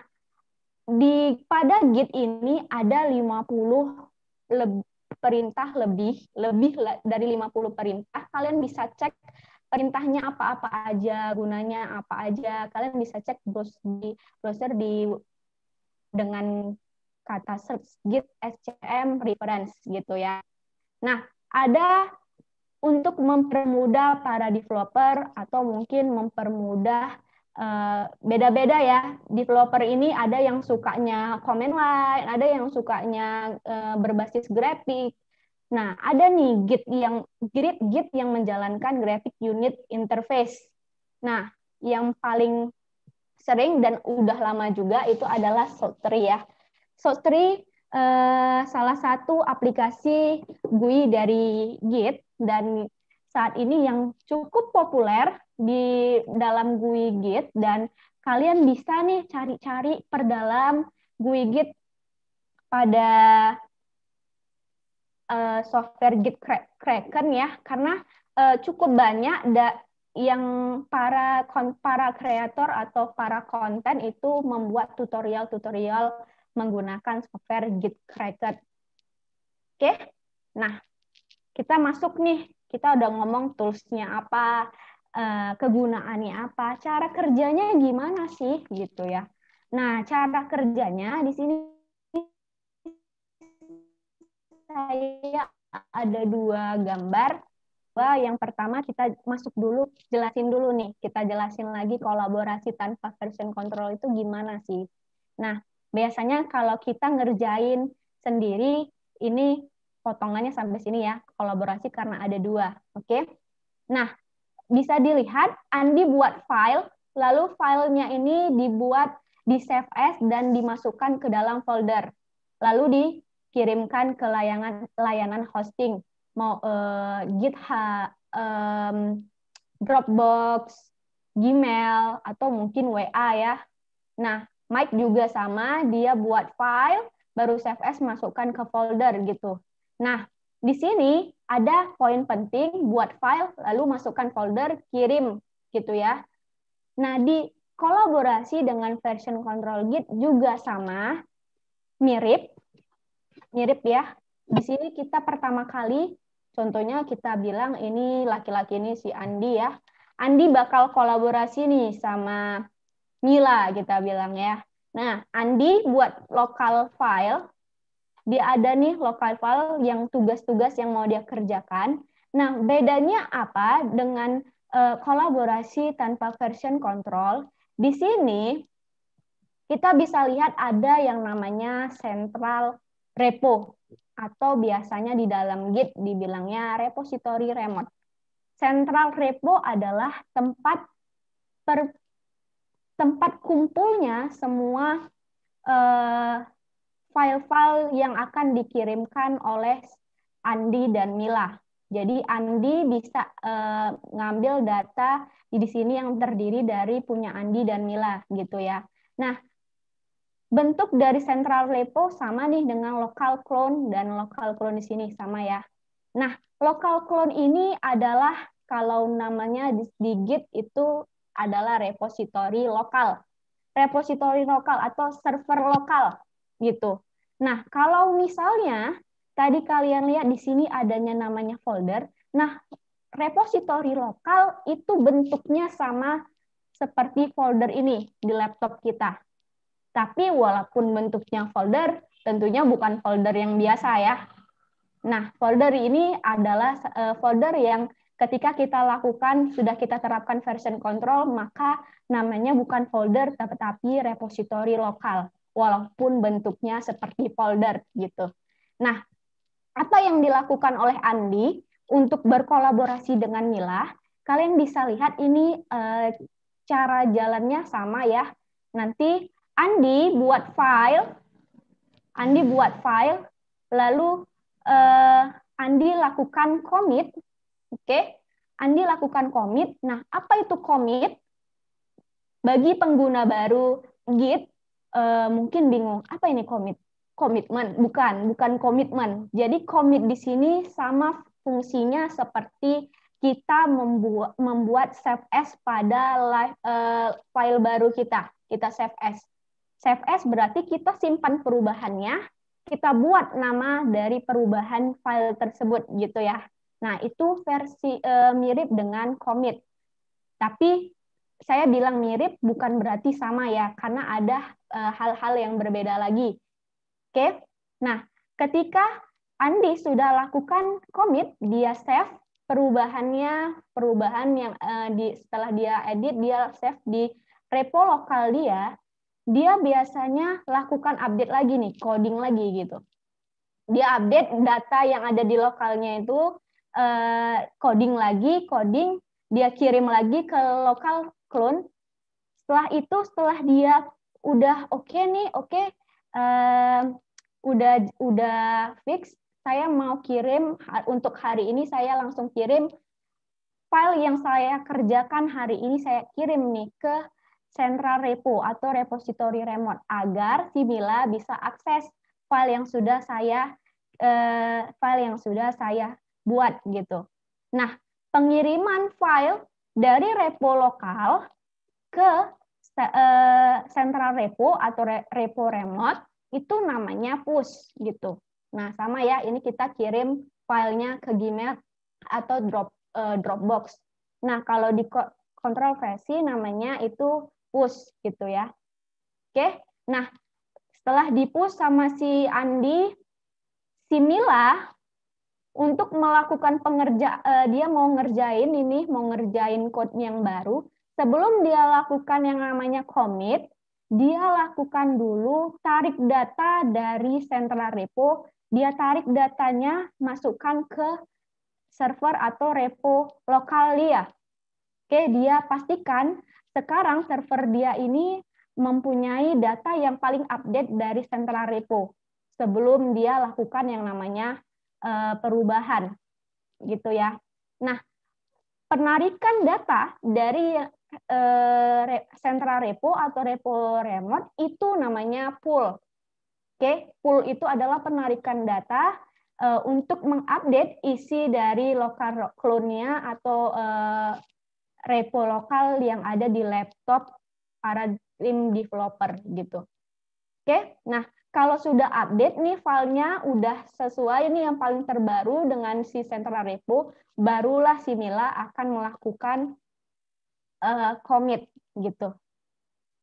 di pada git ini ada 50 leb, perintah lebih, lebih dari 50 perintah. Kalian bisa cek perintahnya apa-apa aja, gunanya apa aja. Kalian bisa cek browser di browser di dengan kata search git scm reference gitu ya. Nah, ada untuk mempermudah para developer atau mungkin mempermudah Eh, beda-beda uh, ya developer ini ada yang sukanya command line, ada yang sukanya uh, berbasis grafik. Nah, ada nih Git yang Git Git yang menjalankan graphic unit interface. Nah, yang paling sering dan udah lama juga itu adalah Sotri ya. Sotri uh, eh, salah satu aplikasi GUI dari Git dan saat ini yang cukup populer di dalam GUI Git dan kalian bisa nih cari-cari perdalam Git pada uh, software Git Kraken ya karena uh, cukup banyak da yang para para kreator atau para konten itu membuat tutorial-tutorial menggunakan software Git Kraken. Oke. Nah, kita masuk nih. Kita udah ngomong toolsnya apa, Eh, kegunaannya apa, cara kerjanya gimana sih gitu ya. Nah, cara kerjanya di sini saya ada dua gambar. Wah, yang pertama kita masuk dulu, jelasin dulu nih. Kita jelasin lagi kolaborasi tanpa version control itu gimana sih. Nah, biasanya kalau kita ngerjain sendiri, ini potongannya sampai sini ya, kolaborasi karena ada dua. Oke? Okay? Nah, bisa dilihat Andi buat file, lalu filenya ini dibuat di save as dan dimasukkan ke dalam folder, lalu dikirimkan ke layangan layanan hosting mau uh, eh, GitHub, um, Dropbox, Gmail atau mungkin WA ya. Nah, Mike juga sama, dia buat file baru save as masukkan ke folder gitu. Nah, di sini ada poin penting buat file lalu masukkan folder kirim gitu ya. Nah, di kolaborasi dengan version control git juga sama mirip mirip ya. Di sini kita pertama kali contohnya kita bilang ini laki-laki ini si Andi ya. Andi bakal kolaborasi nih sama Mila kita bilang ya. Nah, Andi buat lokal file dia ada nih lokal yang tugas-tugas yang mau dia kerjakan. Nah, bedanya apa dengan uh, kolaborasi tanpa version control? Di sini kita bisa lihat ada yang namanya central repo atau biasanya di dalam Git dibilangnya repository remote. Central repo adalah tempat per, tempat kumpulnya semua uh, file-file yang akan dikirimkan oleh Andi dan Mila. Jadi Andi bisa uh, ngambil data di sini yang terdiri dari punya Andi dan Mila gitu ya. Nah, bentuk dari central repo sama nih dengan local clone dan local clone di sini sama ya. Nah, local clone ini adalah kalau namanya di Git itu adalah repository lokal. Repository lokal atau server lokal gitu. Nah, kalau misalnya tadi kalian lihat di sini adanya namanya folder, nah repository lokal itu bentuknya sama seperti folder ini di laptop kita. Tapi walaupun bentuknya folder, tentunya bukan folder yang biasa ya. Nah, folder ini adalah e, folder yang ketika kita lakukan sudah kita terapkan version control maka namanya bukan folder tetapi repository lokal walaupun bentuknya seperti folder gitu. Nah, apa yang dilakukan oleh Andi untuk berkolaborasi dengan Mila? Kalian bisa lihat ini e, cara jalannya sama ya. Nanti Andi buat file, Andi buat file, lalu e, Andi lakukan commit, oke? Okay? Andi lakukan commit. Nah, apa itu commit? Bagi pengguna baru Git uh, mungkin bingung apa ini komit komitmen bukan bukan komitmen jadi komit di sini sama fungsinya seperti kita membuat membuat save as pada live, uh, file baru kita kita save as save as berarti kita simpan perubahannya kita buat nama dari perubahan file tersebut gitu ya nah itu versi uh, mirip dengan commit tapi saya bilang mirip bukan berarti sama ya karena ada Eh, hal-hal yang berbeda lagi. Oke, nah ketika Andi sudah lakukan commit, dia save perubahannya, perubahan yang uh, di, setelah dia edit, dia save di repo lokal dia, dia biasanya lakukan update lagi nih, coding lagi gitu. Dia update data yang ada di lokalnya itu, eh, coding lagi, coding, dia kirim lagi ke lokal clone. Setelah itu, setelah dia udah oke okay nih, oke, okay, uh, udah udah fix, saya mau kirim untuk hari ini saya langsung kirim file yang saya kerjakan hari ini saya kirim nih ke Central Repo atau repository remote agar si Mila bisa akses file yang sudah saya uh, file yang sudah saya buat gitu. Nah, pengiriman file dari repo lokal ke Eh, Central Repo atau Repo Remote itu namanya push gitu. Nah sama ya, ini kita kirim filenya ke Gmail atau drop, uh, Dropbox. Nah kalau di kontrol versi namanya itu push gitu ya. Oke, nah setelah di push sama si Andi, si Mila untuk melakukan pengerja, uh, dia mau ngerjain ini, mau ngerjain code yang baru, sebelum dia lakukan yang namanya commit, dia lakukan dulu tarik data dari central repo, dia tarik datanya masukkan ke server atau repo lokal dia. Oke, dia pastikan sekarang server dia ini mempunyai data yang paling update dari central repo sebelum dia lakukan yang namanya eh, perubahan gitu ya. Nah, penarikan data dari eh, repo atau repo remote itu namanya pool. Oke, okay? pool itu adalah penarikan data uh, untuk mengupdate isi dari lokal clone-nya atau uh, repo lokal yang ada di laptop para tim developer gitu. Oke, okay? nah kalau sudah update nih filenya udah sesuai nih yang paling terbaru dengan si sentral repo, barulah si Mila akan melakukan Eh, komit uh, gitu.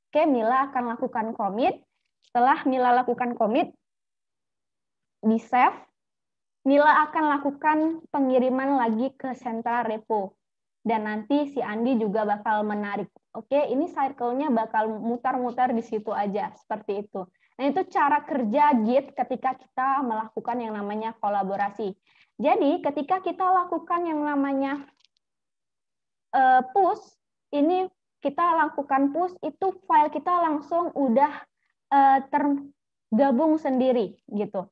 Oke, Mila akan lakukan komit. Setelah Mila lakukan komit di save, Mila akan lakukan pengiriman lagi ke sentra repo. Dan nanti si Andi juga bakal menarik. Oke, ini circle-nya bakal mutar-mutar di situ aja, seperti itu. Nah, itu cara kerja Git ketika kita melakukan yang namanya kolaborasi. Jadi, ketika kita lakukan yang namanya eh, push, ini kita lakukan push itu file kita langsung udah uh, tergabung sendiri gitu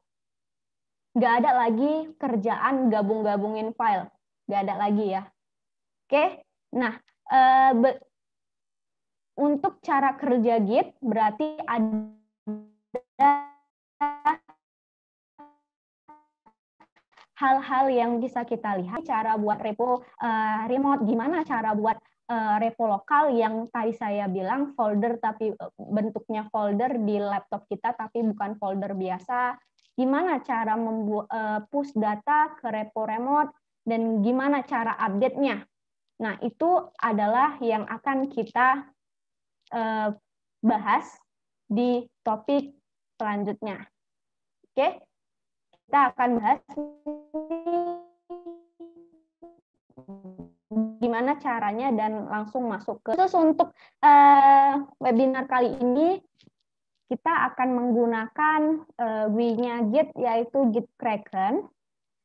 nggak ada lagi kerjaan gabung-gabungin file nggak ada lagi ya oke nah uh, untuk cara kerja Git berarti ada hal-hal yang bisa kita lihat cara buat repo uh, remote gimana cara buat Eh, repo lokal yang tadi saya bilang folder tapi eh, bentuknya folder di laptop kita tapi bukan folder biasa. Gimana cara membuat eh, push data ke repo remote dan gimana cara update-nya. Nah, itu adalah yang akan kita bahas di topik selanjutnya. Oke. Kita akan bahas gimana caranya dan langsung masuk ke terus untuk uh, webinar kali ini kita akan menggunakan uh, eh, nya Git yaitu Git Kraken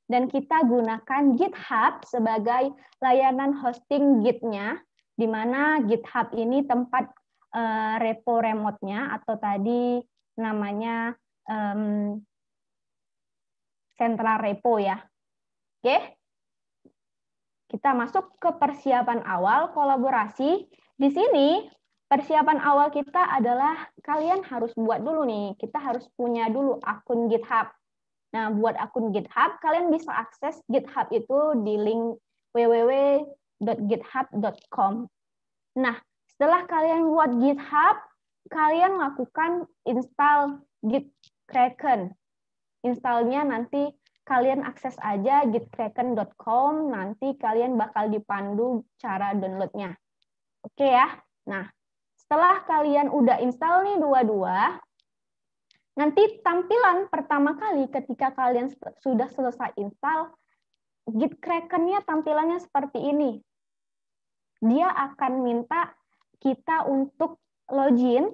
dan kita gunakan GitHub sebagai layanan hosting Git-nya di mana GitHub ini tempat uh, repo remote-nya atau tadi namanya um, central repo ya. Oke. Okay? kita masuk ke persiapan awal kolaborasi. Di sini persiapan awal kita adalah kalian harus buat dulu nih, kita harus punya dulu akun GitHub. Nah, buat akun GitHub, kalian bisa akses GitHub itu di link www.github.com. Nah, setelah kalian buat GitHub, kalian lakukan install Git Kraken. Installnya nanti kalian akses aja gitkraken.com, nanti kalian bakal dipandu cara downloadnya. Oke ya? Nah, setelah kalian udah install nih dua-dua, nanti tampilan pertama kali ketika kalian sudah selesai install, Gitkraken-nya tampilannya seperti ini. Dia akan minta kita untuk login,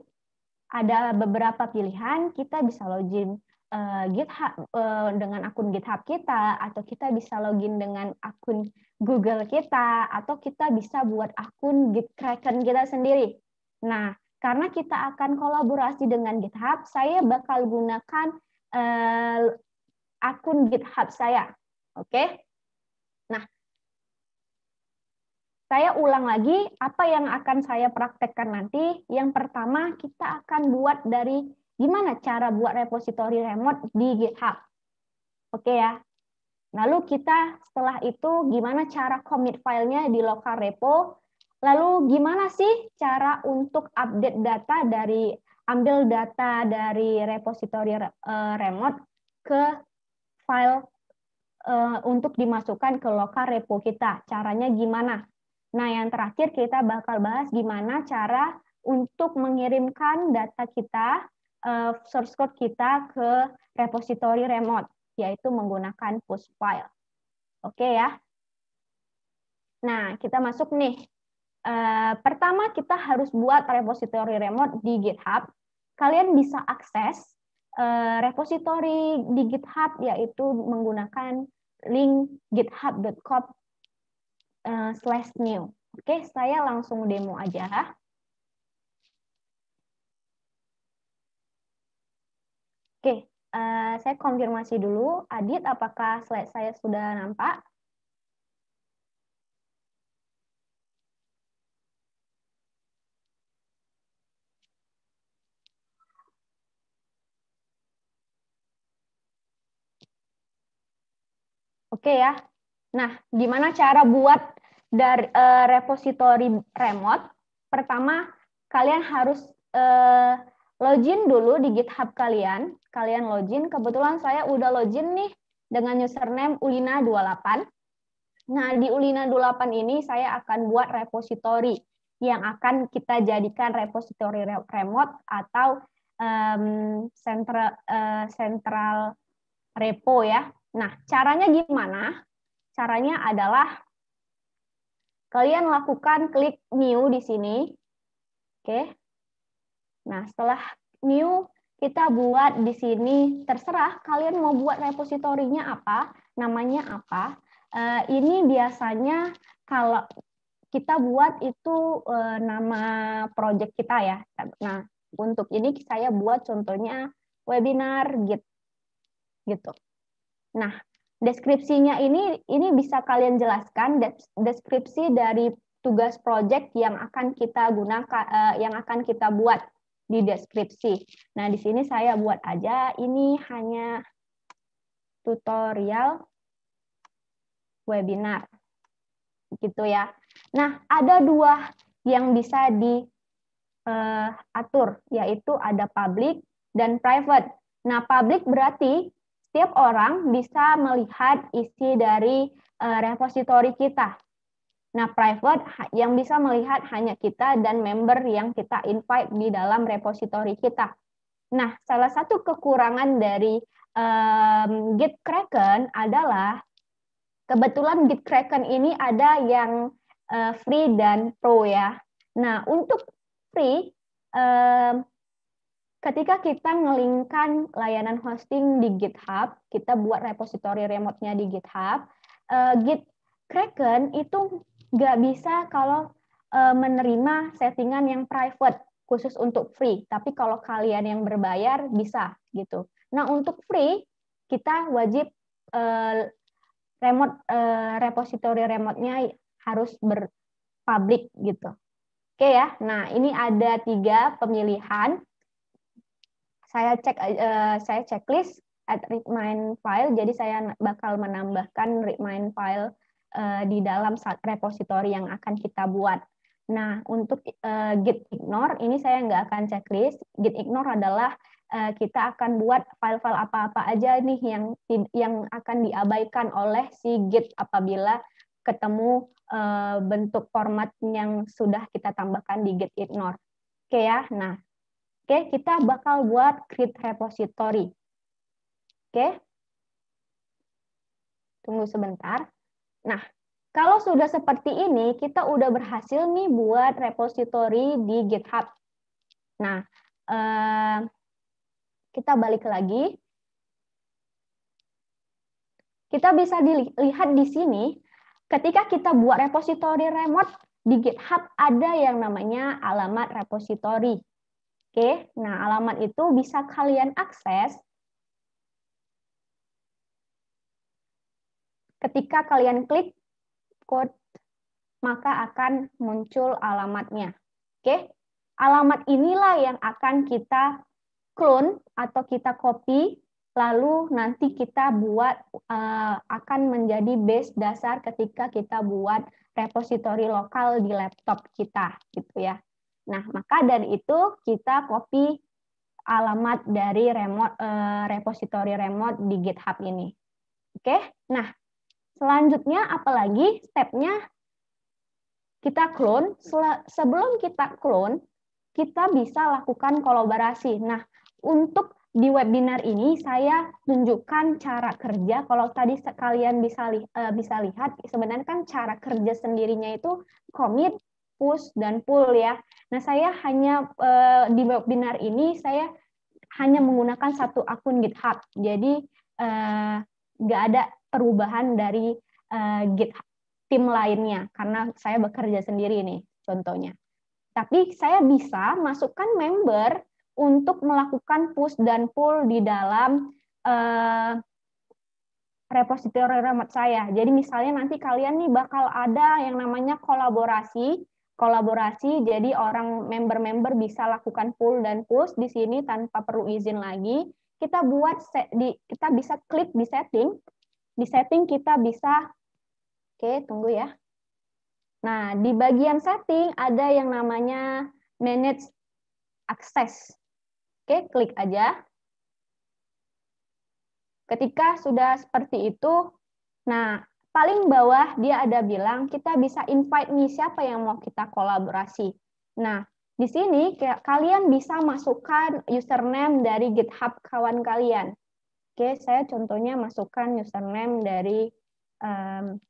ada beberapa pilihan, kita bisa login uh, GitHub uh, dengan akun GitHub kita atau kita bisa login dengan akun Google kita atau kita bisa buat akun Gitkraken kita sendiri. Nah, karena kita akan kolaborasi dengan GitHub, saya bakal gunakan uh, akun GitHub saya. Oke. Okay? Nah, saya ulang lagi apa yang akan saya praktekkan nanti. Yang pertama, kita akan buat dari Gimana cara buat repository remote di GitHub? Oke okay ya. Lalu kita setelah itu gimana cara commit filenya di local repo? Lalu gimana sih cara untuk update data dari ambil data dari repository eh, remote ke file eh, untuk dimasukkan ke lokal repo kita? Caranya gimana? Nah, yang terakhir kita bakal bahas gimana cara untuk mengirimkan data kita uh, source code kita ke repository remote, yaitu menggunakan push file. Oke okay, ya. Nah, kita masuk nih. Uh, pertama, kita harus buat repository remote di GitHub. Kalian bisa akses uh, repository di GitHub, yaitu menggunakan link github.com slash new. Oke, okay, saya langsung demo aja. Oke, uh, saya konfirmasi dulu. Adit, apakah slide saya sudah nampak? Oke ya. Nah, gimana cara buat dari uh, eh, repository remote? Pertama, kalian harus uh, login dulu di GitHub kalian. Kalian login, kebetulan saya udah login nih dengan username ulina28. Nah, di ulina28 ini saya akan buat repository yang akan kita jadikan repository remote atau um, central uh, eh, central repo ya. Nah, caranya gimana? Caranya adalah kalian lakukan klik new di sini. Oke. Okay. Nah, setelah new kita buat di sini terserah kalian mau buat repositorinya apa, namanya apa. Eh, ini biasanya kalau kita buat itu eh, nama project kita ya. Nah, untuk ini saya buat contohnya webinar git gitu. Nah, deskripsinya ini ini bisa kalian jelaskan deskripsi dari tugas project yang akan kita gunakan eh, yang akan kita buat di deskripsi. Nah, di sini saya buat aja ini hanya tutorial webinar. Gitu ya. Nah, ada dua yang bisa diatur, eh, yaitu ada public dan private. Nah, public berarti setiap orang bisa melihat isi dari eh, repository kita. Nah, private yang bisa melihat hanya kita dan member yang kita invite di dalam repository kita. Nah, salah satu kekurangan dari um, Git Kraken adalah kebetulan Git Kraken ini ada yang uh, free dan pro ya. Nah, untuk free um, ketika kita ngelingkan layanan hosting di GitHub, kita buat repository remote-nya di GitHub, uh, Git Kraken itu nggak bisa kalau eh, menerima settingan yang private khusus untuk free. Tapi kalau kalian yang berbayar bisa gitu. Nah untuk free kita wajib uh, remote uh, repository remote-nya harus berpublic gitu. Oke ya. Nah ini ada tiga pemilihan. Saya cek uh, saya checklist at readmine file. Jadi saya bakal menambahkan remind file Eh, di dalam repository yang akan kita buat. Nah, untuk eh, git ignore ini saya nggak akan checklist. Git ignore adalah eh, kita akan buat file-file apa-apa aja nih yang yang akan diabaikan oleh si git apabila ketemu bentuk format yang sudah kita tambahkan di git ignore. Oke ya. Nah, oke kita bakal buat create repository. Oke. Tunggu sebentar. Nah, kalau sudah seperti ini, kita udah berhasil nih buat repository di GitHub. Nah, eh, kita balik lagi. Kita bisa dilihat di sini, ketika kita buat repository remote di GitHub ada yang namanya alamat repository. Oke, nah alamat itu bisa kalian akses Ketika kalian klik code, maka akan muncul alamatnya. Oke, alamat inilah yang akan kita clone atau kita copy, lalu nanti kita buat eh, akan menjadi base dasar ketika kita buat repository lokal di laptop kita, gitu ya. Nah, maka dari itu kita copy alamat dari remote, uh, repository remote di GitHub ini. Oke, nah Selanjutnya apalagi stepnya kita clone. Sebelum kita clone, kita bisa lakukan kolaborasi. Nah, untuk di webinar ini saya tunjukkan cara kerja. Kalau tadi kalian bisa li e, bisa lihat, sebenarnya kan cara kerja sendirinya itu commit, push, dan pull ya. Nah, saya hanya e, di webinar ini saya hanya menggunakan satu akun GitHub. Jadi e, nggak ada perubahan dari uh, Git tim lainnya karena saya bekerja sendiri nih contohnya. Tapi saya bisa masukkan member untuk melakukan push dan pull di dalam uh, repository remote saya. Jadi misalnya nanti kalian nih bakal ada yang namanya kolaborasi, kolaborasi jadi orang member-member bisa lakukan pull dan push di sini tanpa perlu izin lagi. Kita buat di, kita bisa klik di setting di setting kita bisa Oke, tunggu ya. Nah, di bagian setting ada yang namanya manage access. Oke, klik aja. Ketika sudah seperti itu, nah, paling bawah dia ada bilang kita bisa invite nih siapa yang mau kita kolaborasi. Nah, di sini kalian bisa masukkan username dari GitHub kawan kalian. Oke, saya contohnya masukkan username dari um,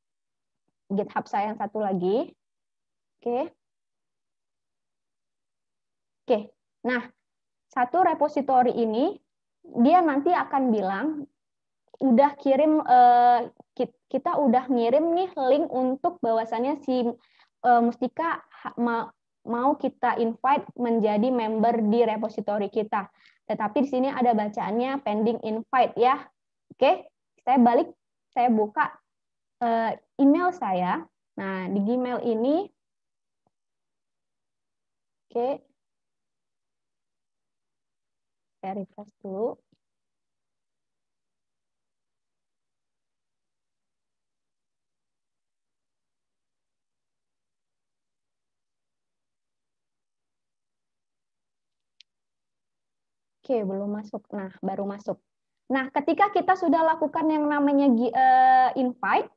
GitHub saya yang satu lagi. Oke. Oke. Nah, satu repository ini dia nanti akan bilang udah kirim uh, kita udah ngirim nih link untuk bahwasannya si uh, Mustika mau kita invite menjadi member di repository kita. Tetapi di sini ada bacaannya pending invite ya. Oke, saya balik, saya buka eh, email saya. Nah, di Gmail ini oke. Saya refresh dulu. Oke, belum masuk. Nah, baru masuk. Nah, ketika kita sudah lakukan yang namanya eh, invite,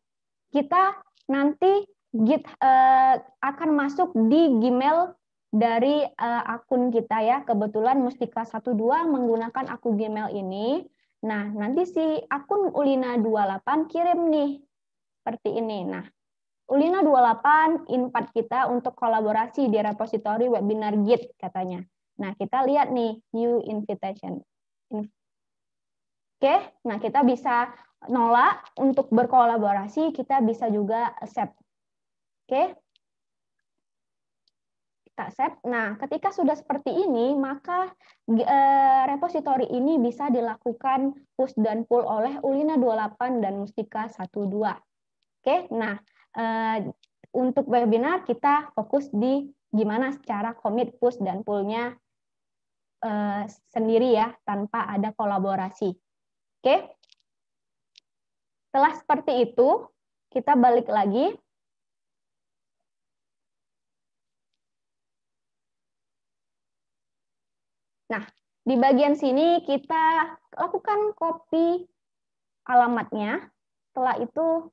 kita nanti git eh, akan masuk di Gmail dari eh, akun kita ya. Kebetulan Mustika 12 menggunakan akun Gmail ini. Nah, nanti si akun Ulina 28 kirim nih seperti ini. Nah, Ulina 28 invite kita untuk kolaborasi di repository webinar Git katanya. Nah, kita lihat nih new invitation. Oke, okay? nah kita bisa nolak untuk berkolaborasi, kita bisa juga accept. Oke. Okay? Kita accept. Nah, ketika sudah seperti ini, maka eh, repository ini bisa dilakukan push dan pull oleh Ulina 28 dan Mustika 12. Oke. Okay? Nah, eh, untuk webinar kita fokus di gimana secara commit push dan pull-nya Eh, sendiri ya, tanpa ada kolaborasi. Oke? Okay? Setelah seperti itu, kita balik lagi. Nah, di bagian sini kita lakukan copy alamatnya. Setelah itu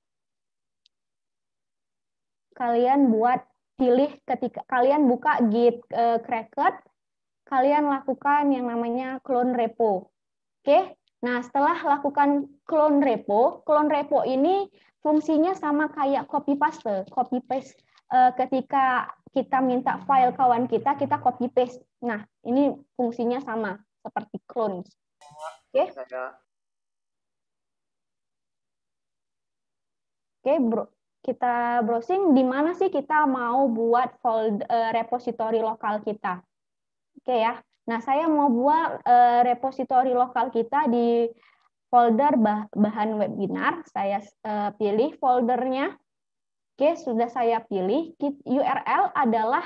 kalian buat pilih ketika kalian buka Git uh, eh, cracker kalian lakukan yang namanya clone repo. Oke, nah setelah lakukan clone repo, clone repo ini fungsinya sama kayak copy paste, copy paste eh, ketika kita minta file kawan kita, kita copy paste. Nah, ini fungsinya sama seperti clone. Oke. Oke, bro. Kita browsing di mana sih kita mau buat folder uh, repository lokal kita. Oke ya. Nah, saya mau buat uh, repositori lokal kita di folder bah bahan webinar. Saya uh, pilih foldernya. Oke, sudah saya pilih. URL adalah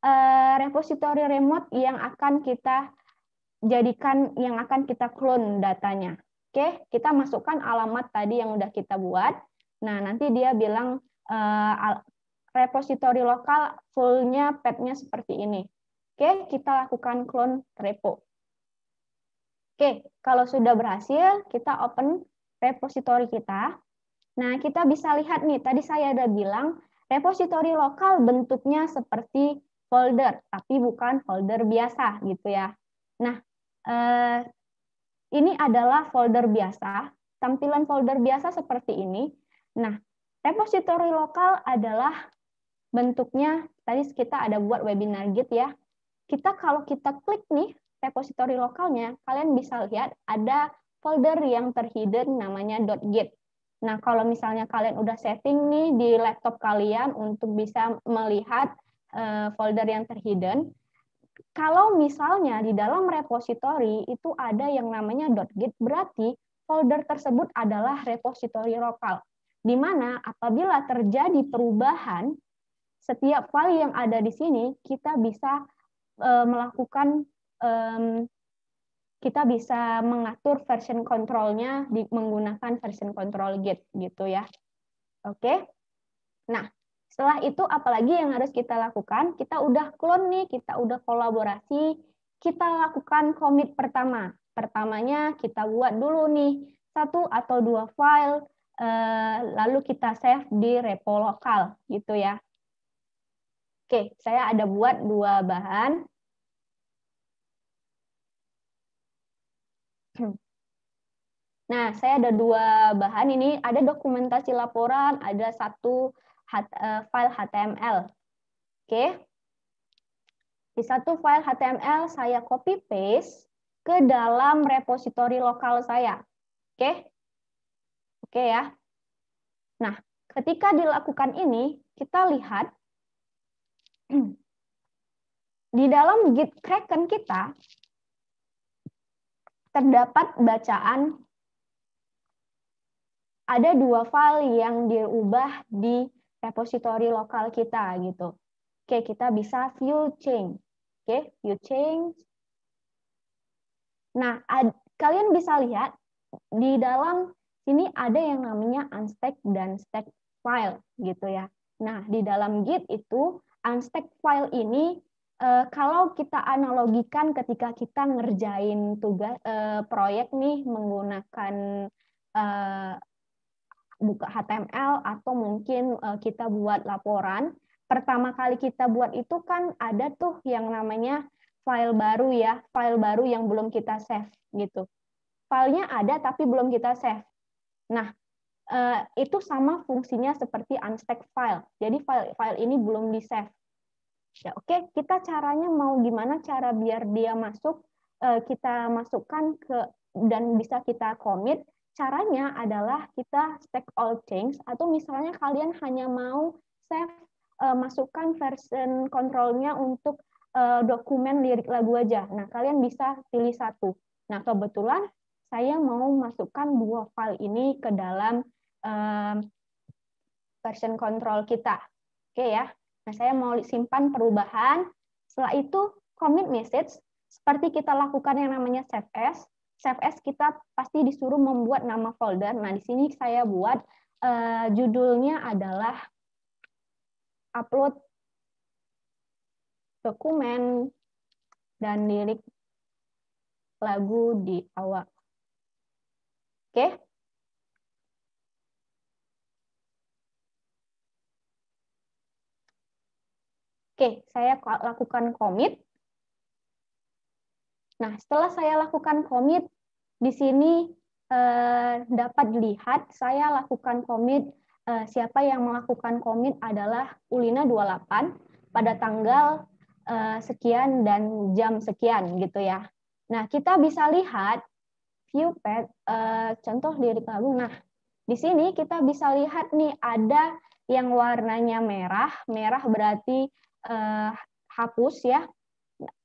uh, repositori remote yang akan kita jadikan, yang akan kita clone datanya. Oke, kita masukkan alamat tadi yang sudah kita buat. Nah, nanti dia bilang uh, repositori lokal fullnya petnya seperti ini. Oke, kita lakukan clone repo. Oke, kalau sudah berhasil, kita open repository kita. Nah, kita bisa lihat nih, tadi saya ada bilang, repository lokal bentuknya seperti folder, tapi bukan folder biasa gitu ya. Nah, eh, ini adalah folder biasa, tampilan folder biasa seperti ini. Nah, repository lokal adalah bentuknya, tadi kita ada buat webinar git ya, kita kalau kita klik nih repository lokalnya, kalian bisa lihat ada folder yang terhidden namanya .git. Nah, kalau misalnya kalian udah setting nih di laptop kalian untuk bisa melihat eh, folder yang terhidden, kalau misalnya di dalam repository itu ada yang namanya .git, berarti folder tersebut adalah repository lokal. Di mana apabila terjadi perubahan, setiap file yang ada di sini kita bisa uh, melakukan um, kita bisa mengatur version controlnya di, menggunakan version control git gitu ya. Oke. Okay? Nah, setelah itu apalagi yang harus kita lakukan? Kita udah clone nih, kita udah kolaborasi, kita lakukan commit pertama. Pertamanya kita buat dulu nih satu atau dua file, eh, lalu kita save di repo lokal gitu ya. Oke, saya ada buat dua bahan. Nah, saya ada dua bahan ini, ada dokumentasi laporan, ada satu eh, file HTML. Oke. Di satu file HTML saya copy paste ke dalam repositori lokal saya. Oke. Oke ya. Nah, ketika dilakukan ini, kita lihat Hmm. di dalam Git Kraken kita terdapat bacaan ada dua file yang diubah di repositori lokal kita gitu. Oke, kita bisa view change. Oke, view change. Nah, ad, kalian bisa lihat di dalam sini ada yang namanya unstack dan stack file gitu ya. Nah, di dalam Git itu unstack file ini eh, kalau kita analogikan ketika kita ngerjain tugas eh, proyek nih menggunakan eh, buka HTML atau mungkin eh, kita buat laporan, pertama kali kita buat itu kan ada tuh yang namanya file baru ya, file baru yang belum kita save gitu. Filenya ada tapi belum kita save. Nah, Eh, itu sama fungsinya seperti unstack file. Jadi file file ini belum di save. Ya, Oke, okay. kita caranya mau gimana cara biar dia masuk eh, kita masukkan ke dan bisa kita commit. Caranya adalah kita stack all change atau misalnya kalian hanya mau save eh, masukkan version kontrolnya untuk dokumen lirik lagu aja. Nah, kalian bisa pilih satu. Nah, kebetulan saya mau masukkan dua file ini ke dalam um, version control kita. Oke ya. Nah, saya mau simpan perubahan. Setelah itu commit message seperti kita lakukan yang namanya save as. Save as kita pasti disuruh membuat nama folder. Nah, di sini saya buat uh, judulnya adalah upload dokumen dan lirik lagu di awal. Oke. Okay? Oke, saya lakukan commit. Nah, setelah saya lakukan commit, di sini eh, dapat dilihat saya lakukan commit eh, siapa yang melakukan commit adalah Ulina 28 pada tanggal eh, sekian dan jam sekian gitu ya. Nah, kita bisa lihat view contoh dari Rikabu. Nah, di sini kita bisa lihat nih ada yang warnanya merah. Merah berarti eh, hapus ya.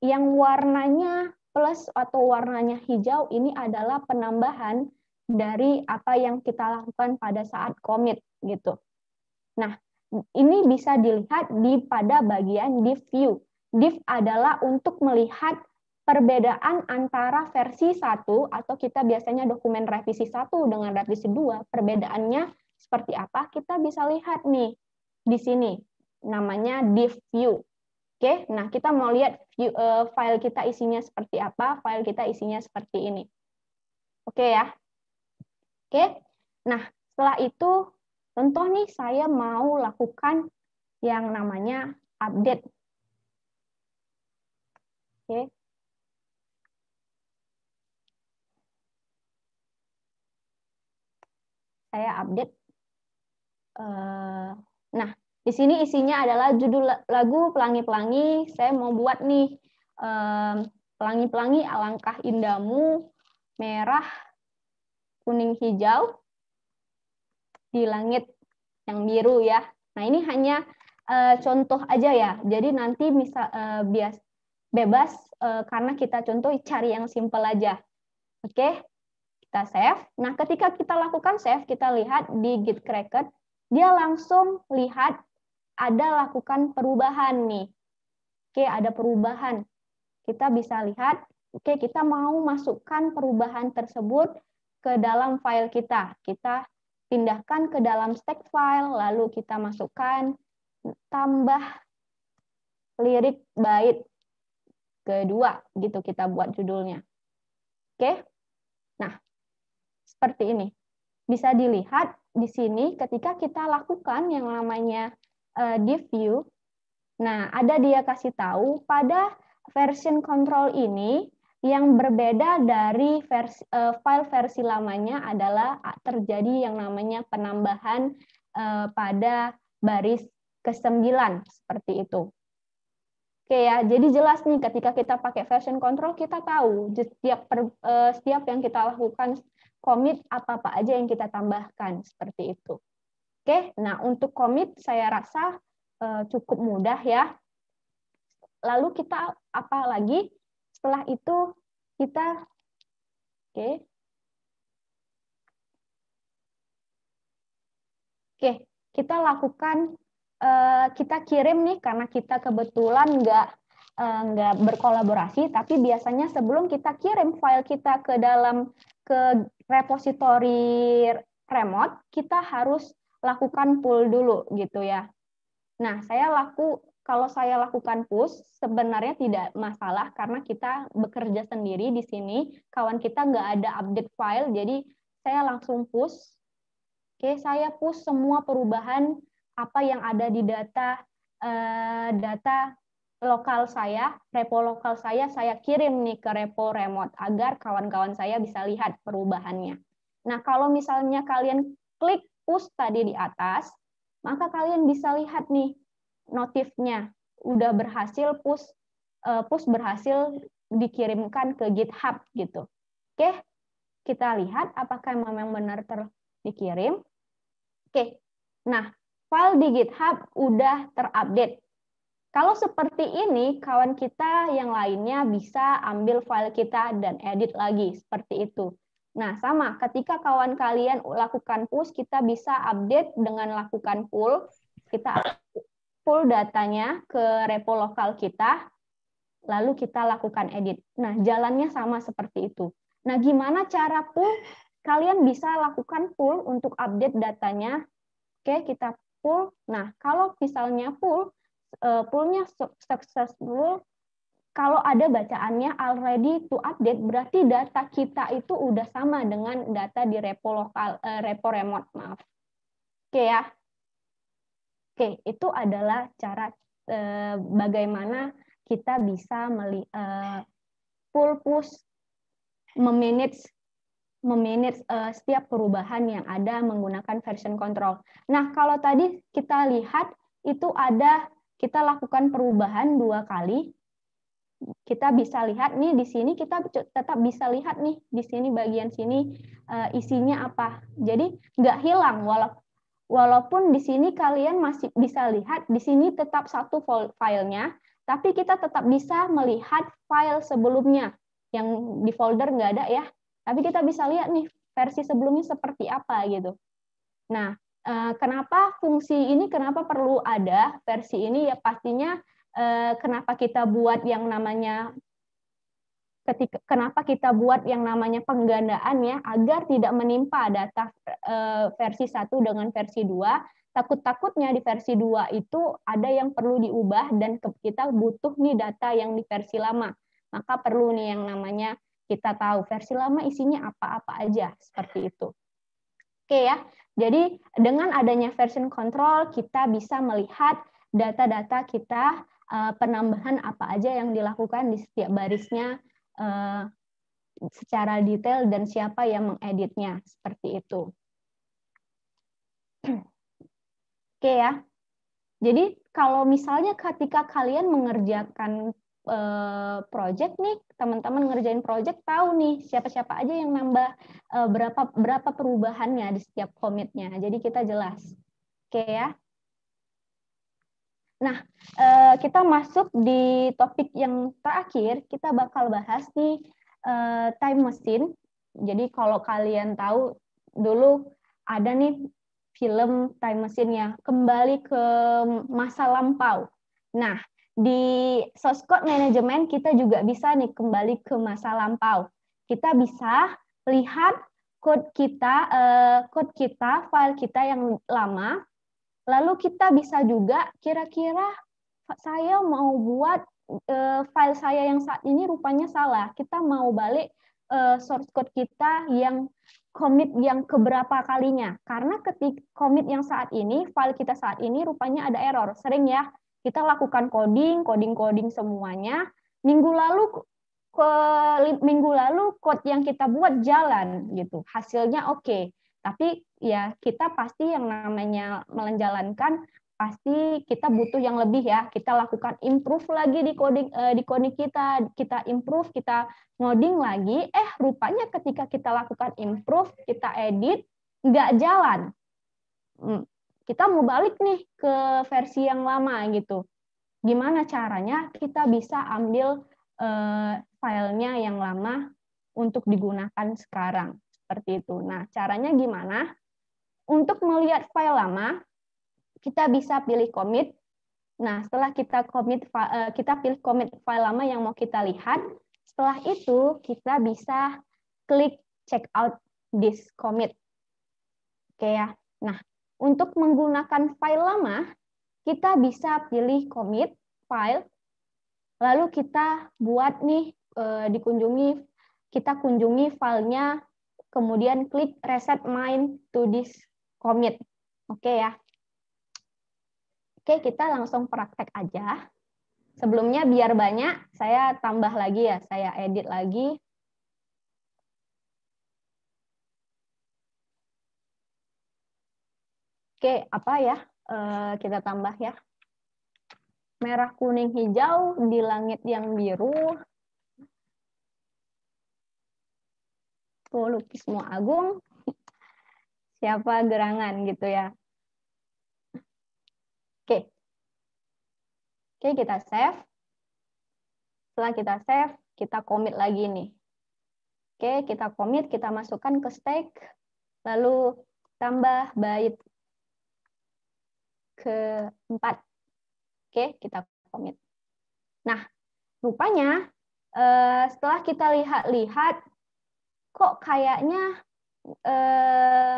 Yang warnanya plus atau warnanya hijau ini adalah penambahan dari apa yang kita lakukan pada saat commit gitu. Nah, ini bisa dilihat di pada bagian div view. Div adalah untuk melihat perbedaan antara versi 1 atau kita biasanya dokumen revisi 1 dengan revisi 2, perbedaannya seperti apa? Kita bisa lihat nih di sini namanya div view. Oke, nah kita mau lihat view, uh, file kita isinya seperti apa, file kita isinya seperti ini. Oke ya. Oke, nah setelah itu contoh nih saya mau lakukan yang namanya update. Oke. Saya update. Eh, nah, di sini isinya adalah judul lagu Pelangi-Pelangi. Saya mau buat nih Pelangi-Pelangi alangkah indamu merah, kuning, hijau di langit yang biru ya. Nah, ini hanya eh, contoh aja ya. Jadi nanti misal eh, bias bebas eh, karena kita contoh cari yang simple aja. Oke. Kita save. Nah, ketika kita lakukan save, kita lihat di Git Cracker dia langsung lihat ada lakukan perubahan nih. Oke, ada perubahan. Kita bisa lihat, oke, kita mau masukkan perubahan tersebut ke dalam file kita. Kita pindahkan ke dalam stack file, lalu kita masukkan tambah lirik bait kedua, gitu kita buat judulnya. Oke, nah seperti ini. Bisa dilihat di sini ketika kita lakukan yang namanya uh, eh, div view. Nah, ada dia kasih tahu pada version control ini yang berbeda dari versi, uh, file versi lamanya adalah terjadi yang namanya penambahan uh, pada baris ke-9 seperti itu. Oke ya, jadi jelas nih ketika kita pakai version control kita tahu setiap per, uh, setiap yang kita lakukan commit apa-apa aja yang kita tambahkan seperti itu. Oke, nah untuk komit saya rasa eh, cukup mudah ya. Lalu kita apa lagi? Setelah itu kita oke. Oke, kita lakukan eh, kita kirim nih karena kita kebetulan nggak eh, nggak berkolaborasi, tapi biasanya sebelum kita kirim file kita ke dalam ke repositori remote, kita harus lakukan pull dulu gitu ya. Nah, saya laku kalau saya lakukan push sebenarnya tidak masalah karena kita bekerja sendiri di sini, kawan kita nggak ada update file, jadi saya langsung push. Oke, saya push semua perubahan apa yang ada di data eh, data lokal saya, repo lokal saya, saya kirim nih ke repo remote agar kawan-kawan saya bisa lihat perubahannya. Nah, kalau misalnya kalian klik push tadi di atas, maka kalian bisa lihat nih notifnya udah berhasil push eh, push berhasil dikirimkan ke GitHub gitu. Oke, kita lihat apakah memang benar ter dikirim. Oke, nah file di GitHub udah terupdate. Kalau seperti ini, kawan kita yang lainnya bisa ambil file kita dan edit lagi seperti itu. Nah, sama ketika kawan kalian lakukan push, kita bisa update dengan lakukan pull. Kita pull datanya ke repo lokal kita, lalu kita lakukan edit. Nah, jalannya sama seperti itu. Nah, gimana cara pull? Kalian bisa lakukan pull untuk update datanya. Oke, kita pull. Nah, kalau misalnya pull, eh, pullnya successful, kalau ada bacaannya already to update, berarti data kita itu udah sama dengan data di repo lokal, uh, repo remote, maaf. Oke ya. Oke, itu adalah cara uh, bagaimana kita bisa meli, uh, full push memanage memanage uh, setiap perubahan yang ada menggunakan version control. Nah, kalau tadi kita lihat itu ada kita lakukan perubahan dua kali kita bisa lihat nih di sini kita tetap bisa lihat nih di sini bagian sini eh, isinya apa. Jadi nggak hilang walaupun walaupun di sini kalian masih bisa lihat di sini tetap satu filenya, tapi kita tetap bisa melihat file sebelumnya yang di folder nggak ada ya. Tapi kita bisa lihat nih versi sebelumnya seperti apa gitu. Nah, eh, kenapa fungsi ini kenapa perlu ada versi ini ya pastinya Eh, kenapa kita buat yang namanya ketika kenapa kita buat yang namanya penggandaan ya agar tidak menimpa data eh, versi 1 dengan versi 2 takut-takutnya di versi 2 itu ada yang perlu diubah dan kita butuh nih data yang di versi lama maka perlu nih yang namanya kita tahu versi lama isinya apa-apa aja seperti itu oke ya jadi dengan adanya version control kita bisa melihat data-data kita uh, penambahan apa aja yang dilakukan di setiap barisnya uh, secara detail dan siapa yang mengeditnya seperti itu. Oke ya. Jadi kalau misalnya ketika kalian mengerjakan uh, project nih, teman-teman ngerjain project tahu nih siapa-siapa aja yang nambah berapa berapa perubahannya di setiap komitnya. Jadi kita jelas. Oke ya. Nah, eh, kita masuk di topik yang terakhir, kita bakal bahas nih eh, time machine. Jadi kalau kalian tahu dulu ada nih film time machine ya, kembali ke masa lampau. Nah, di source code management kita juga bisa nih kembali ke masa lampau. Kita bisa lihat code kita, eh, code kita, file kita yang lama Lalu kita bisa juga kira-kira saya mau buat uh, file saya yang saat ini rupanya salah. Kita mau balik uh, source code kita yang commit yang keberapa kalinya. Karena ketika commit yang saat ini, file kita saat ini rupanya ada error. Sering ya, kita lakukan coding, coding-coding semuanya. Minggu lalu ke, minggu lalu code yang kita buat jalan gitu. Hasilnya oke. Okay. Tapi ya kita pasti yang namanya menjalankan pasti kita butuh yang lebih ya. Kita lakukan improve lagi di coding eh, di coding kita, kita improve, kita ngoding lagi. Eh rupanya ketika kita lakukan improve, kita edit nggak jalan. Hmm, kita mau balik nih ke versi yang lama gitu. Gimana caranya kita bisa ambil uh, filenya yang lama untuk digunakan sekarang seperti itu. Nah, caranya gimana? Untuk melihat file lama, kita bisa pilih commit. Nah, setelah kita commit eh, kita pilih commit file lama yang mau kita lihat, setelah itu kita bisa klik check out this commit. Oke ya. Nah, untuk menggunakan file lama, kita bisa pilih commit file lalu kita buat nih eh, dikunjungi kita kunjungi filenya kemudian klik reset mine to this commit. Oke okay ya. Oke, okay, kita langsung praktek aja. Sebelumnya biar banyak, saya tambah lagi ya, saya edit lagi. Oke, okay, apa ya? Uh, kita tambah ya merah, kuning, hijau, di langit yang biru, aku lukismu agung, siapa gerangan gitu ya. Oke. Oke, kita save. Setelah kita save, kita commit lagi nih. Oke, kita commit, kita masukkan ke stack, lalu tambah bait keempat. Oke, kita commit. Nah, rupanya eh, setelah kita lihat-lihat kok kayaknya eh,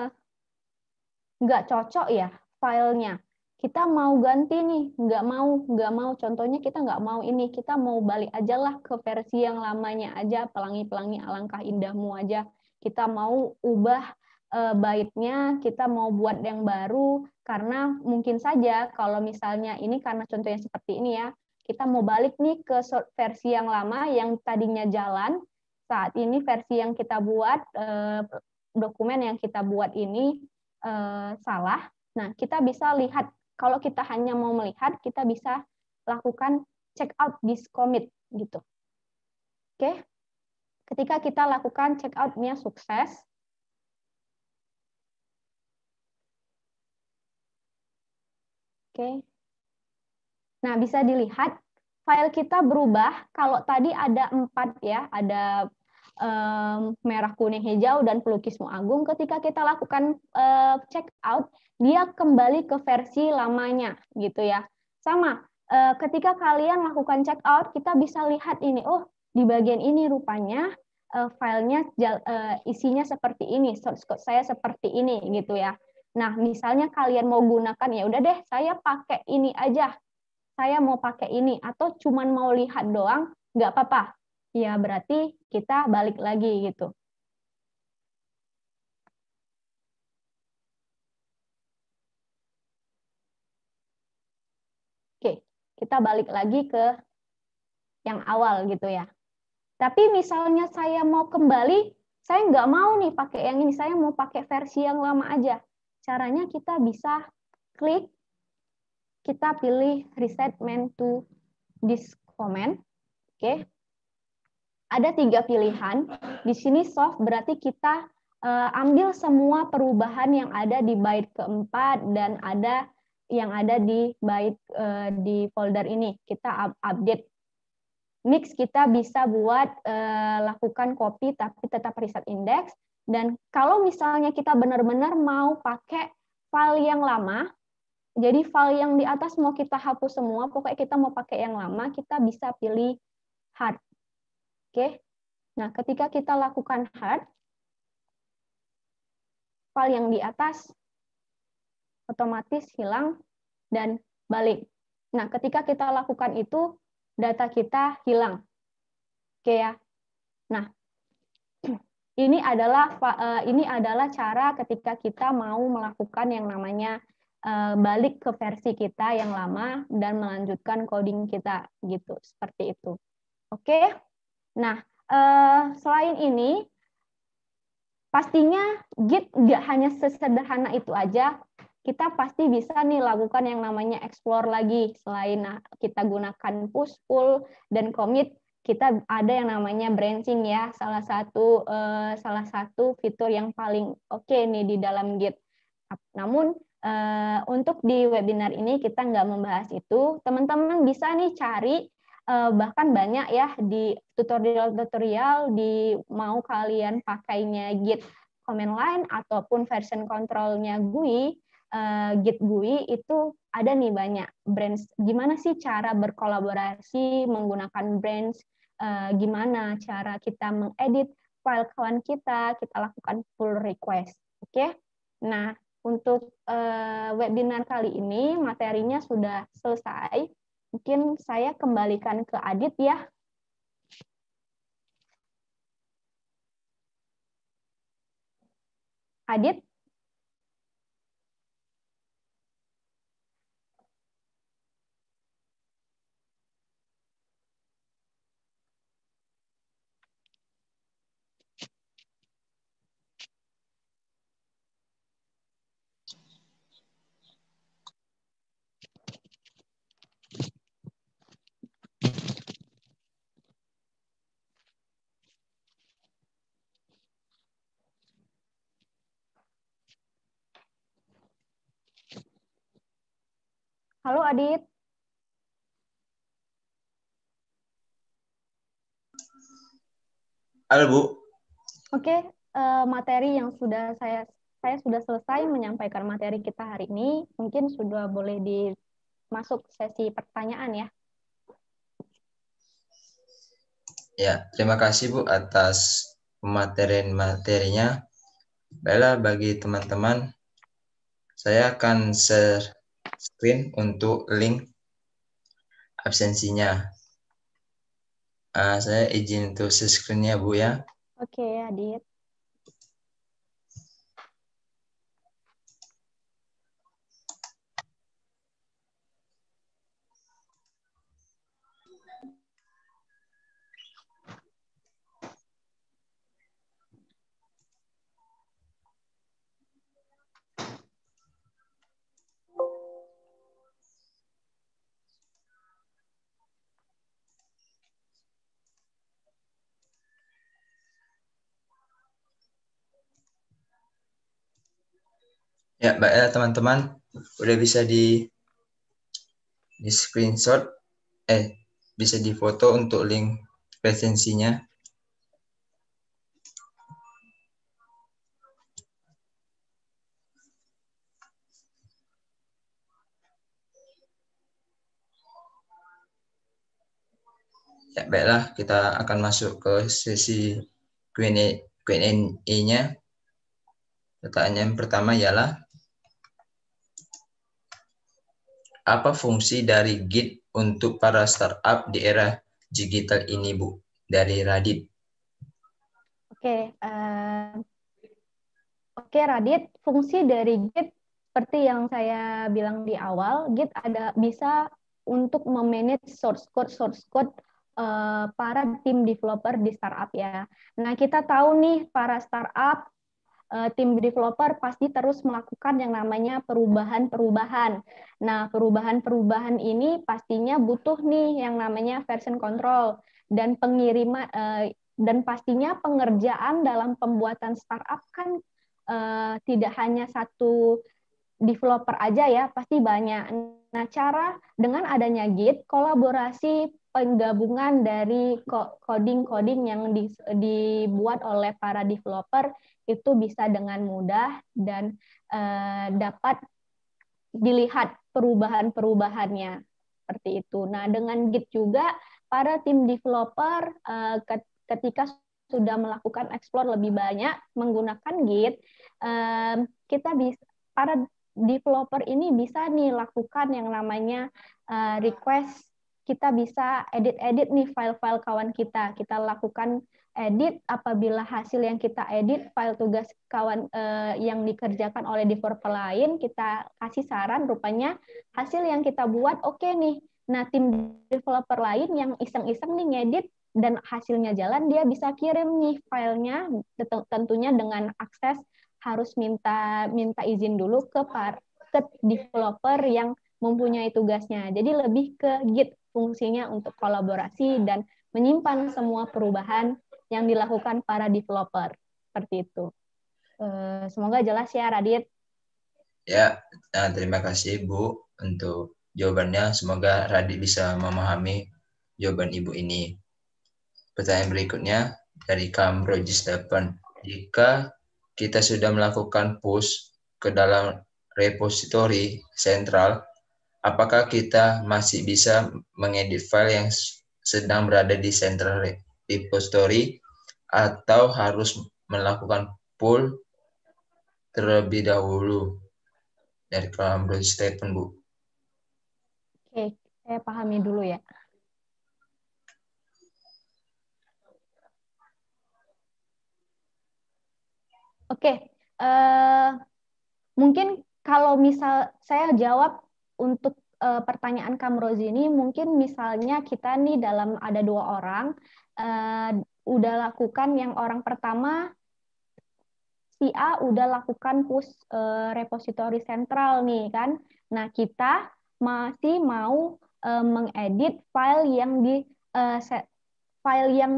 nggak eh, cocok ya filenya kita mau ganti nih nggak mau nggak mau contohnya kita nggak mau ini kita mau balik aja lah ke versi yang lamanya aja pelangi pelangi alangkah indahmu aja kita mau ubah eh, baitnya kita mau buat yang baru karena mungkin saja kalau misalnya ini karena contohnya seperti ini ya kita mau balik nih ke versi yang lama yang tadinya jalan saat ini versi yang kita buat eh, dokumen yang kita buat ini eh, salah. Nah, kita bisa lihat kalau kita hanya mau melihat, kita bisa lakukan check out this commit gitu. Oke. Ketika kita lakukan check out-nya sukses, Oke. Nah, bisa dilihat file kita berubah kalau tadi ada empat ya, ada um, merah, kuning, hijau, dan pelukismu agung, ketika kita lakukan uh, check out, dia kembali ke versi lamanya, gitu ya. Sama, uh, ketika kalian lakukan check out, kita bisa lihat ini, oh di bagian ini rupanya uh, filenya uh, isinya seperti ini, source code saya seperti ini, gitu ya. Nah, misalnya kalian mau gunakan ya udah deh, saya pakai ini aja. Saya mau pakai ini atau cuman mau lihat doang, nggak apa-apa ya berarti kita balik lagi gitu. Oke, kita balik lagi ke yang awal gitu ya. Tapi misalnya saya mau kembali, saya nggak mau nih pakai yang ini, saya mau pakai versi yang lama aja. Caranya kita bisa klik, kita pilih reset menu to this comment. Oke, ada tiga pilihan. Di sini soft berarti kita uh, ambil semua perubahan yang ada di byte keempat dan ada yang ada di byte uh, di folder ini. Kita update. Mix kita bisa buat uh, lakukan copy tapi tetap riset indeks. Dan kalau misalnya kita benar-benar mau pakai file yang lama, jadi file yang di atas mau kita hapus semua, pokoknya kita mau pakai yang lama, kita bisa pilih hard Oke. Nah, ketika kita lakukan hard, file yang di atas otomatis hilang dan balik. Nah, ketika kita lakukan itu, data kita hilang. Oke ya. Nah, ini adalah eh, ini adalah cara ketika kita mau melakukan yang namanya eh, balik ke versi kita yang lama dan melanjutkan coding kita gitu seperti itu. Oke. Okay? Nah, eh, selain ini, pastinya Git nggak hanya sesederhana itu aja. Kita pasti bisa nih lakukan yang namanya explore lagi. Selain kita gunakan push, pull, dan commit, kita ada yang namanya branching ya. Salah satu eh, salah satu fitur yang paling oke okay nih di dalam Git. Namun eh, untuk di webinar ini kita nggak membahas itu. Teman-teman bisa nih cari uh, bahkan banyak ya di tutorial-tutorial di mau kalian pakainya git command line ataupun version controlnya GUI uh, eh, git GUI itu ada nih banyak brands gimana sih cara berkolaborasi menggunakan brands uh, gimana cara kita mengedit file kawan kita kita lakukan pull request oke okay? nah untuk uh, webinar kali ini materinya sudah selesai Mungkin saya kembalikan ke Adit ya. Adit? Halo Adit. Halo Bu. Oke, eh, materi yang sudah saya saya sudah selesai menyampaikan materi kita hari ini. Mungkin sudah boleh dimasuk sesi pertanyaan ya. Ya, terima kasih Bu atas materi materinya Baiklah bagi teman-teman, saya akan share screen untuk link absensinya. Uh, saya izin untuk share nya Bu ya. Oke, okay, Adit. Ya, baiklah teman-teman, udah bisa di di screenshot eh bisa difoto untuk link presensinya. Ya, baiklah, kita akan masuk ke sesi Q&A-nya. Pertanyaan pertama ialah apa fungsi dari Git untuk para startup di era digital ini, Bu? Dari Radit. Oke, okay, uh, eh, oke okay, Radit, fungsi dari Git seperti yang saya bilang di awal, Git ada bisa untuk memanage source code source code eh, para tim developer di startup ya. Nah kita tahu nih para startup Eh, tim developer pasti terus melakukan yang namanya perubahan-perubahan. Nah, perubahan-perubahan ini pastinya butuh nih yang namanya version control dan pengiriman eh, dan pastinya pengerjaan dalam pembuatan startup kan eh, tidak hanya satu developer aja ya, pasti banyak. Nah, cara dengan adanya Git, kolaborasi penggabungan dari coding-coding yang dibuat oleh para developer itu bisa dengan mudah dan uh, dapat dilihat perubahan-perubahannya seperti itu. Nah, dengan Git juga para tim developer uh, ketika sudah melakukan explore lebih banyak menggunakan Git, uh, kita bisa para developer ini bisa nih lakukan yang namanya uh, request kita bisa edit-edit nih file-file kawan kita. Kita lakukan edit apabila hasil yang kita edit file tugas kawan eh, yang dikerjakan oleh developer lain kita kasih saran rupanya hasil yang kita buat oke okay nih nah tim developer lain yang iseng-iseng nih ngedit dan hasilnya jalan dia bisa kirim nih filenya tentunya dengan akses harus minta minta izin dulu ke par, ke developer yang mempunyai tugasnya jadi lebih ke git fungsinya untuk kolaborasi dan menyimpan semua perubahan yang dilakukan para developer seperti itu. Eh, semoga jelas ya Radit. Ya, eh, terima kasih Bu untuk jawabannya. Semoga Radit bisa memahami jawaban Ibu ini. Pertanyaan berikutnya dari Kamrojis 8. Jika kita sudah melakukan push ke dalam repository sentral, apakah kita masih bisa mengedit file yang sedang berada di sentral story atau harus melakukan pull terlebih dahulu dari kolom statement, Bu. Oke, saya pahami dulu ya. Oke, uh, mungkin kalau misal saya jawab untuk eh, pertanyaan Kamrozi ini, mungkin misalnya kita nih dalam ada dua orang, uh, udah lakukan yang orang pertama si A udah lakukan push eh, uh, repository sentral nih kan. Nah, kita masih mau uh, mengedit file yang di uh, set, file yang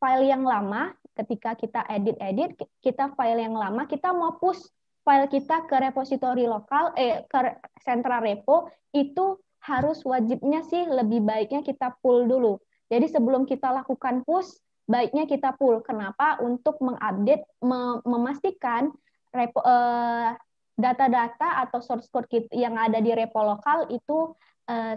file yang lama ketika kita edit-edit kita file yang lama kita mau push file kita ke repository lokal eh ke sentral repo itu harus wajibnya sih lebih baiknya kita pull dulu jadi sebelum kita lakukan push, baiknya kita pull. Kenapa? Untuk mengupdate, memastikan data eh, data-data atau source code kita yang ada di repo lokal itu uh,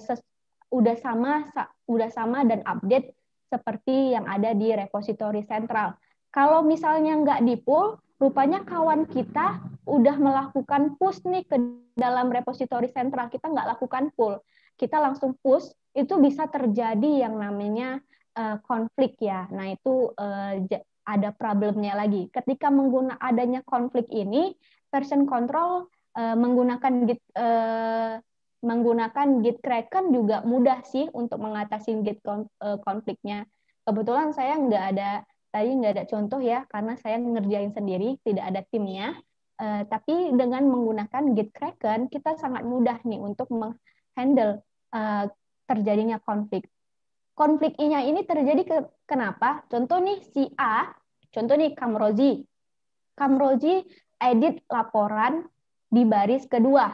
udah sama sa, udah sama dan update seperti yang ada di repository sentral. Kalau misalnya nggak di pull, rupanya kawan kita udah melakukan push nih ke dalam repository sentral kita nggak lakukan pull kita langsung push itu bisa terjadi yang namanya uh, konflik ya. Nah, itu uh, ada problemnya lagi. Ketika mengguna adanya konflik ini, version control uh, menggunakan git uh, menggunakan git kraken juga mudah sih untuk mengatasi git konfliknya. Kebetulan saya nggak ada tadi nggak ada contoh ya karena saya ngerjain sendiri tidak ada timnya. Uh, tapi dengan menggunakan git kraken kita sangat mudah nih untuk menghandle Eh, terjadinya konflik. Konfliknya ini terjadi ke, kenapa? Contoh nih si A, contoh nih Kamrozi. Kamrozi edit laporan di baris kedua.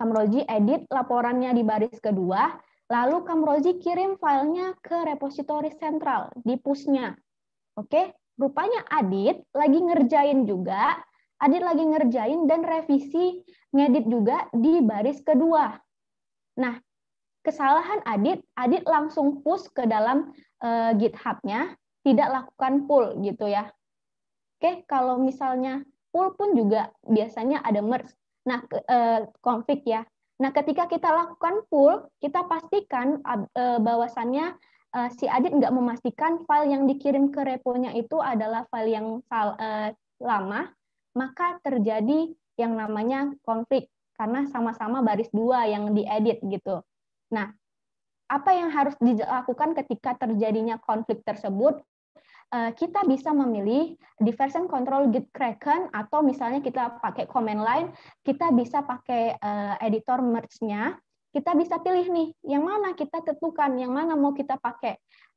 Kamrozi edit laporannya di baris kedua, lalu Kamrozi kirim filenya ke repositori sentral di pusnya. Oke, rupanya Adit lagi ngerjain juga, Adit lagi ngerjain dan revisi ngedit juga di baris kedua. Nah, kesalahan Adit, Adit langsung push ke dalam uh, GitHub-nya, tidak lakukan pull gitu ya. Oke, kalau misalnya pull pun juga biasanya ada merge. Nah, uh, config ya. Nah, ketika kita lakukan pull, kita pastikan uh, bahwasannya uh, si Adit nggak memastikan file yang dikirim ke reponya itu adalah file yang sal, uh, lama, maka terjadi yang namanya konflik karena sama-sama baris dua yang diedit gitu. Nah, apa yang harus dilakukan ketika terjadinya konflik tersebut? Eh, kita bisa memilih diversion control git kraken atau misalnya kita pakai command line, kita bisa pakai eh, editor merge-nya. Kita bisa pilih nih yang mana kita tentukan, yang mana mau kita pakai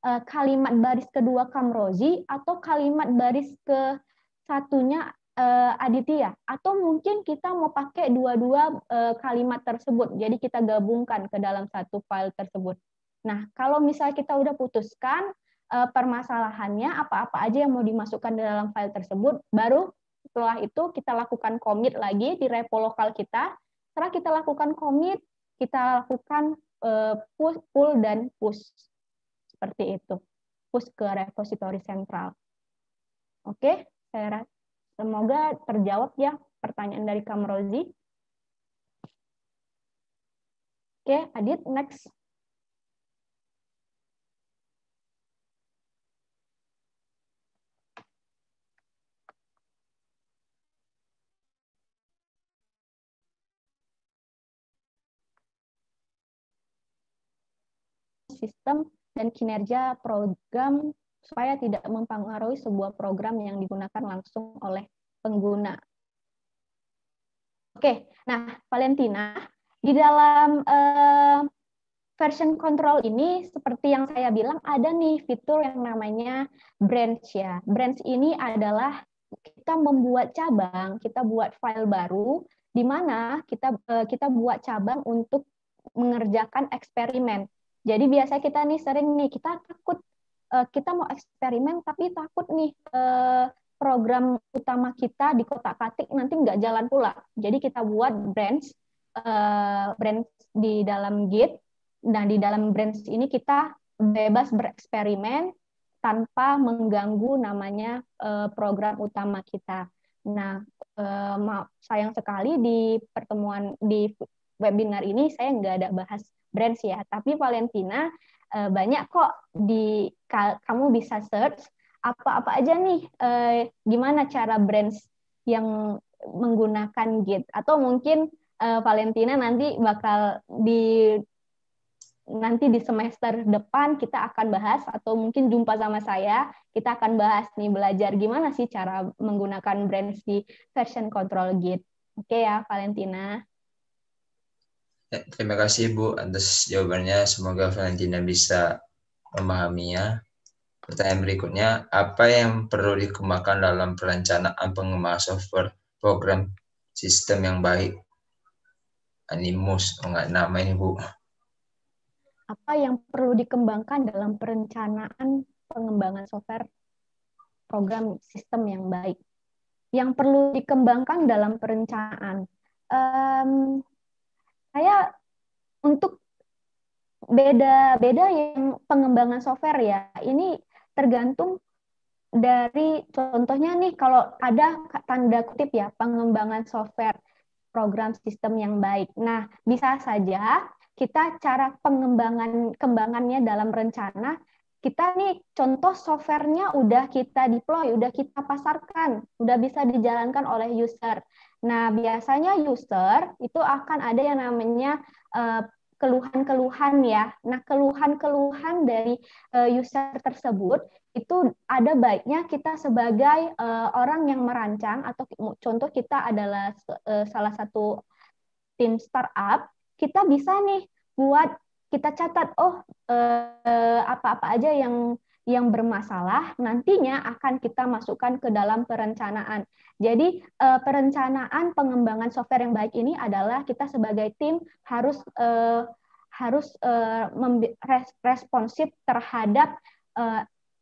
eh, kalimat baris kedua Kamrozi atau kalimat baris ke satunya uh, Aditya atau mungkin kita mau pakai dua-dua uh, kalimat tersebut jadi kita gabungkan ke dalam satu file tersebut nah kalau misalnya kita udah putuskan uh, permasalahannya apa-apa aja yang mau dimasukkan di dalam file tersebut baru setelah itu kita lakukan commit lagi di repo lokal kita setelah kita lakukan commit kita lakukan uh, push pull dan push seperti itu push ke repository sentral oke okay? saya Semoga terjawab ya pertanyaan dari Kamrozi. Oke, Adit, next. sistem dan kinerja program supaya tidak mempengaruhi sebuah program yang digunakan langsung oleh pengguna. Oke, nah Valentina, di dalam uh, version control ini seperti yang saya bilang ada nih fitur yang namanya branch ya. Branch ini adalah kita membuat cabang, kita buat file baru di mana kita uh, kita buat cabang untuk mengerjakan eksperimen. Jadi biasa kita nih sering nih kita takut uh, kita mau eksperimen tapi takut nih uh, program utama kita di kota katik nanti nggak jalan pula. Jadi kita buat branch uh, branch di dalam Git dan nah, di dalam branch ini kita bebas bereksperimen tanpa mengganggu namanya uh, program utama kita. Nah, uh, maaf, sayang sekali di pertemuan di webinar ini saya nggak ada bahas branch ya, tapi Valentina uh, banyak kok di kamu bisa search apa-apa aja nih uh, gimana cara brands yang menggunakan Git atau mungkin uh, Valentina nanti bakal di nanti di semester depan kita akan bahas atau mungkin jumpa sama saya kita akan bahas nih belajar gimana sih cara menggunakan brand di version control Git. Oke okay ya Valentina. Ya, terima kasih Bu atas jawabannya. Semoga Valentina bisa memahaminya. Pertanyaan berikutnya, apa yang perlu dikembangkan dalam perencanaan pengembangan software program sistem yang baik? Animus, enggak oh, nama ini Bu. Apa yang perlu dikembangkan dalam perencanaan pengembangan software program sistem yang baik? Yang perlu dikembangkan dalam perencanaan um, saya untuk beda-beda yang pengembangan software ya. Ini tergantung dari contohnya nih kalau ada tanda kutip ya pengembangan software program sistem yang baik. Nah, bisa saja kita cara pengembangan kembangannya dalam rencana kita nih contoh softwarenya udah kita deploy, udah kita pasarkan, udah bisa dijalankan oleh user. Nah, biasanya user itu akan ada yang namanya eh, keluhan-keluhan ya. Nah, keluhan-keluhan dari eh, user tersebut itu ada baiknya kita sebagai eh, orang yang merancang atau contoh kita adalah salah satu tim startup, kita bisa nih buat kita catat oh apa-apa aja yang yang bermasalah nantinya akan kita masukkan ke dalam perencanaan. Jadi eh, perencanaan pengembangan software yang baik ini adalah kita sebagai tim harus eh, harus eh, responsif terhadap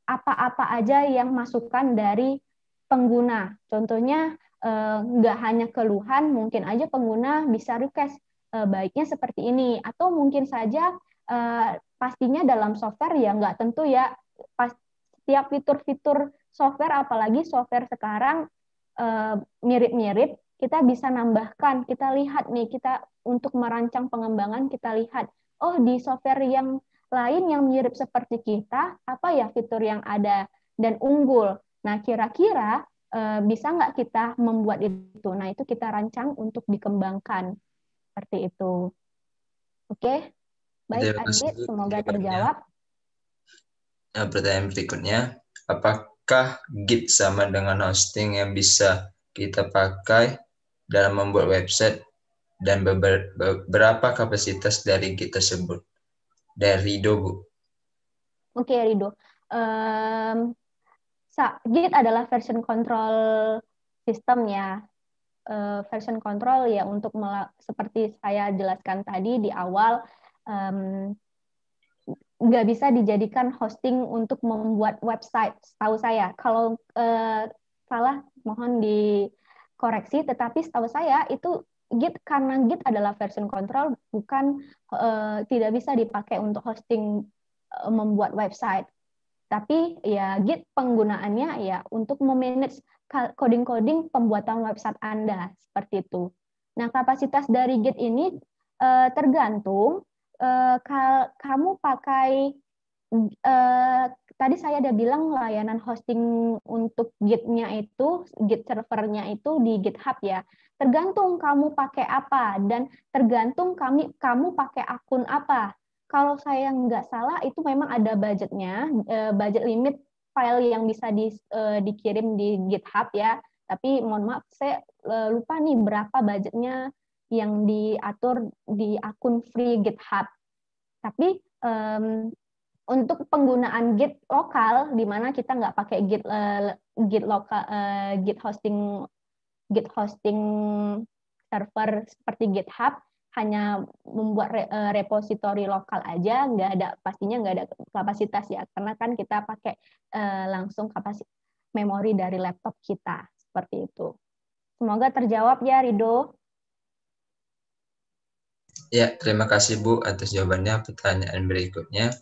apa-apa aja yang masukan dari pengguna. Contohnya nggak hanya keluhan, mungkin aja pengguna bisa request baiknya seperti ini atau mungkin saja pastinya dalam software ya nggak tentu ya pas setiap fitur-fitur software apalagi software sekarang eh, mirip-mirip kita bisa nambahkan kita lihat nih kita untuk merancang pengembangan kita lihat oh di software yang lain yang mirip seperti kita apa ya fitur yang ada dan unggul nah kira-kira eh, bisa nggak kita membuat itu nah itu kita rancang untuk dikembangkan seperti itu oke okay? baik Adit semoga terjawab Eh, pertanyaan berikutnya, apakah Git sama dengan hosting yang bisa kita pakai dalam membuat website dan beber, berapa kapasitas dari Git tersebut? Dari Rido, Bu. Oke, okay, Rido. Um, sa, Git adalah version control system ya. Uh, eh, version control ya untuk seperti saya jelaskan tadi di awal, um, nggak bisa dijadikan hosting untuk membuat website, setahu saya. Kalau eh, salah, mohon dikoreksi. Tetapi setahu saya itu Git karena Git adalah version control, bukan eh, tidak bisa dipakai untuk hosting eh, membuat website. Tapi ya Git penggunaannya ya untuk memanage coding-coding pembuatan website Anda seperti itu. Nah, kapasitas dari Git ini eh, tergantung uh, kamu pakai uh, tadi saya ada bilang layanan hosting untuk Git-nya itu, Git servernya itu di GitHub ya. Tergantung kamu pakai apa dan tergantung kami kamu pakai akun apa. Kalau saya nggak salah itu memang ada budgetnya, uh, budget limit file yang bisa di, uh, dikirim di GitHub ya. Tapi mohon maaf saya lupa nih berapa budgetnya yang diatur di akun free GitHub. Tapi um, untuk penggunaan Git lokal, di mana kita nggak pakai Git uh, Git lokal uh, Git hosting Git hosting server seperti GitHub, hanya membuat re, uh, eh, repository lokal aja, nggak ada pastinya nggak ada kapasitas ya, karena kan kita pakai uh, langsung kapasitas memori dari laptop kita seperti itu. Semoga terjawab ya Rido. Ya, terima kasih Bu atas jawabannya. Pertanyaan berikutnya.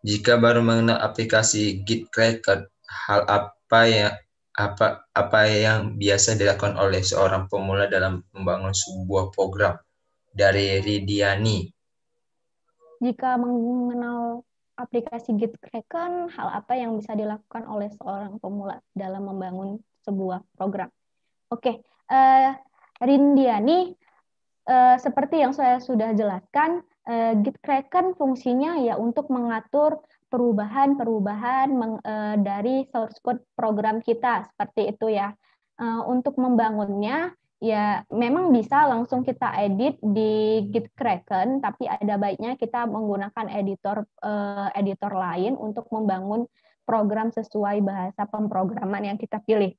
Jika baru mengenal aplikasi Git Cracker, hal apa ya apa apa yang biasa dilakukan oleh seorang pemula dalam membangun sebuah program dari Ridiani. Jika mengenal aplikasi Git Cracker, kan, hal apa yang bisa dilakukan oleh seorang pemula dalam membangun sebuah program? Oke, okay. uh, eh, Rindiani eh, seperti yang saya sudah jelaskan, eh, Gitkraken fungsinya ya untuk mengatur perubahan-perubahan eh, dari source code program kita seperti itu ya. Eh, untuk membangunnya ya memang bisa langsung kita edit di Gitkraken, tapi ada baiknya kita menggunakan editor uh, editor lain untuk membangun program sesuai bahasa pemrograman yang kita pilih.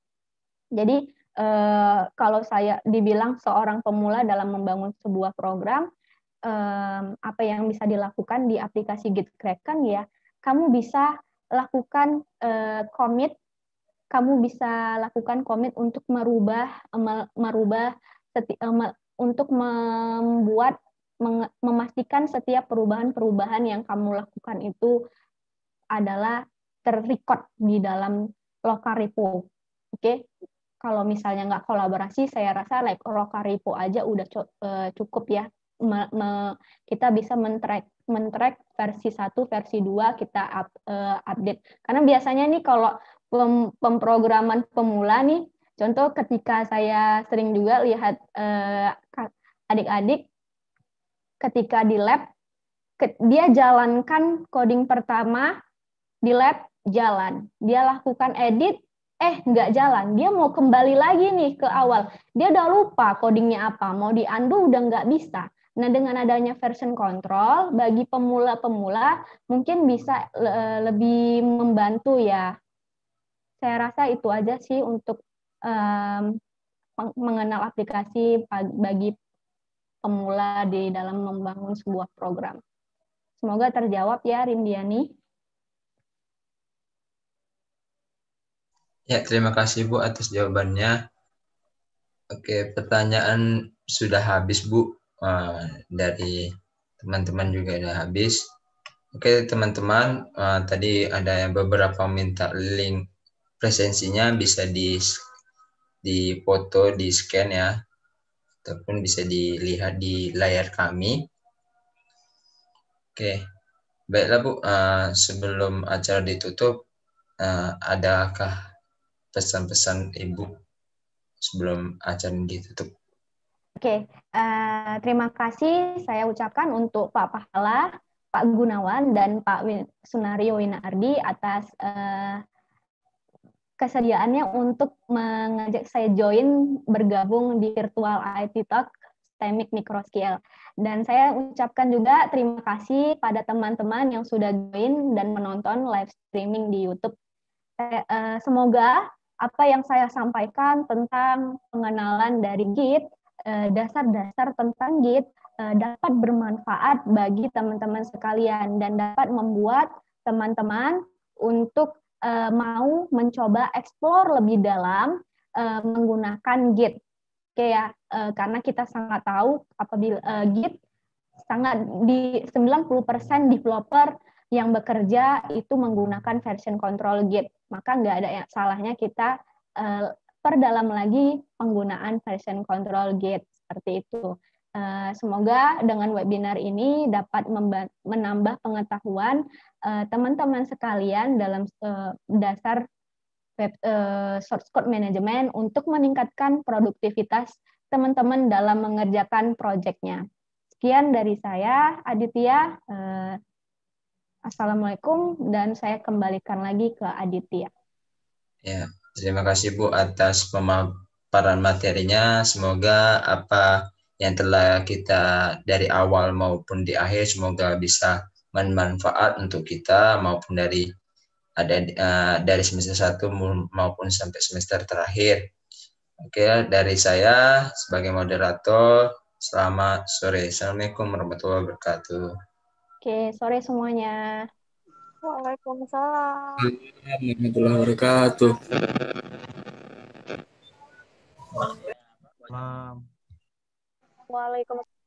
Jadi Eh, kalau saya dibilang seorang pemula dalam membangun sebuah program, eh, apa yang bisa dilakukan di aplikasi Gitkraken ya, kamu bisa lakukan eh, commit, kamu bisa lakukan commit untuk merubah merubah seti, eh, untuk membuat memastikan setiap perubahan-perubahan yang kamu lakukan itu adalah terrecord di dalam lokal Repo. Oke, okay? kalau misalnya nggak kolaborasi, saya rasa like Rokaripo aja udah eh, cukup ya. Me, me, kita bisa men-track versi 1, versi 2 kita up, uh, update. Karena biasanya nih kalau pem, pemrograman pemula nih, contoh ketika saya sering juga lihat eh, adik-adik uh, ketika di lab ke, dia jalankan coding pertama di lab jalan. Dia lakukan edit eh nggak jalan, dia mau kembali lagi nih ke awal. Dia udah lupa codingnya apa, mau diandu udah nggak bisa. Nah, dengan adanya version control, bagi pemula-pemula mungkin bisa le lebih membantu ya. Saya rasa itu aja sih untuk um, mengenal aplikasi bagi pemula di dalam membangun sebuah program. Semoga terjawab ya, Rindiani. Ya, terima kasih Bu atas jawabannya. Oke, pertanyaan sudah habis Bu eh, dari teman-teman juga sudah habis. Oke, teman-teman, eh, tadi ada yang beberapa minta link presensinya bisa di di foto, di scan ya, ataupun bisa dilihat di layar kami. Oke, baiklah Bu, eh, sebelum acara ditutup, adakah pesan-pesan ibu sebelum acara ini ditutup. Oke, okay. uh, eh, terima kasih saya ucapkan untuk Pak Pahala, Pak Gunawan, dan Pak Win Sunario Winardi atas uh, kesediaannya untuk mengajak saya join bergabung di virtual IT Talk Systemic MicroScale. Dan saya ucapkan juga terima kasih pada teman-teman yang sudah join dan menonton live streaming di YouTube. Eh, semoga apa yang saya sampaikan tentang pengenalan dari Git, eh, dasar-dasar tentang Git eh, dapat bermanfaat bagi teman-teman sekalian dan dapat membuat teman-teman untuk eh, mau mencoba explore lebih dalam menggunakan Git. Oke ya, karena kita sangat tahu apabila Git sangat di 90% developer yang bekerja itu menggunakan version control Git maka nggak ada yang salahnya kita uh, perdalam lagi penggunaan version control gate seperti itu. Uh, semoga dengan webinar ini dapat menambah pengetahuan eh, teman-teman uh, sekalian dalam uh, dasar web, source code management untuk meningkatkan produktivitas teman-teman dalam mengerjakan proyeknya. Sekian dari saya, Aditya. Assalamualaikum dan saya kembalikan lagi ke Aditya. Ya, terima kasih Bu atas pemaparan materinya. Semoga apa yang telah kita dari awal maupun di akhir semoga bisa bermanfaat untuk kita maupun dari ada uh, dari semester 1 maupun sampai semester terakhir. Oke, dari saya sebagai moderator, selamat sore. Assalamualaikum warahmatullahi wabarakatuh. Oke, sore semuanya. Waalaikumsalam. Alhamdulillah, wabarakatuh. Waalaikumsalam.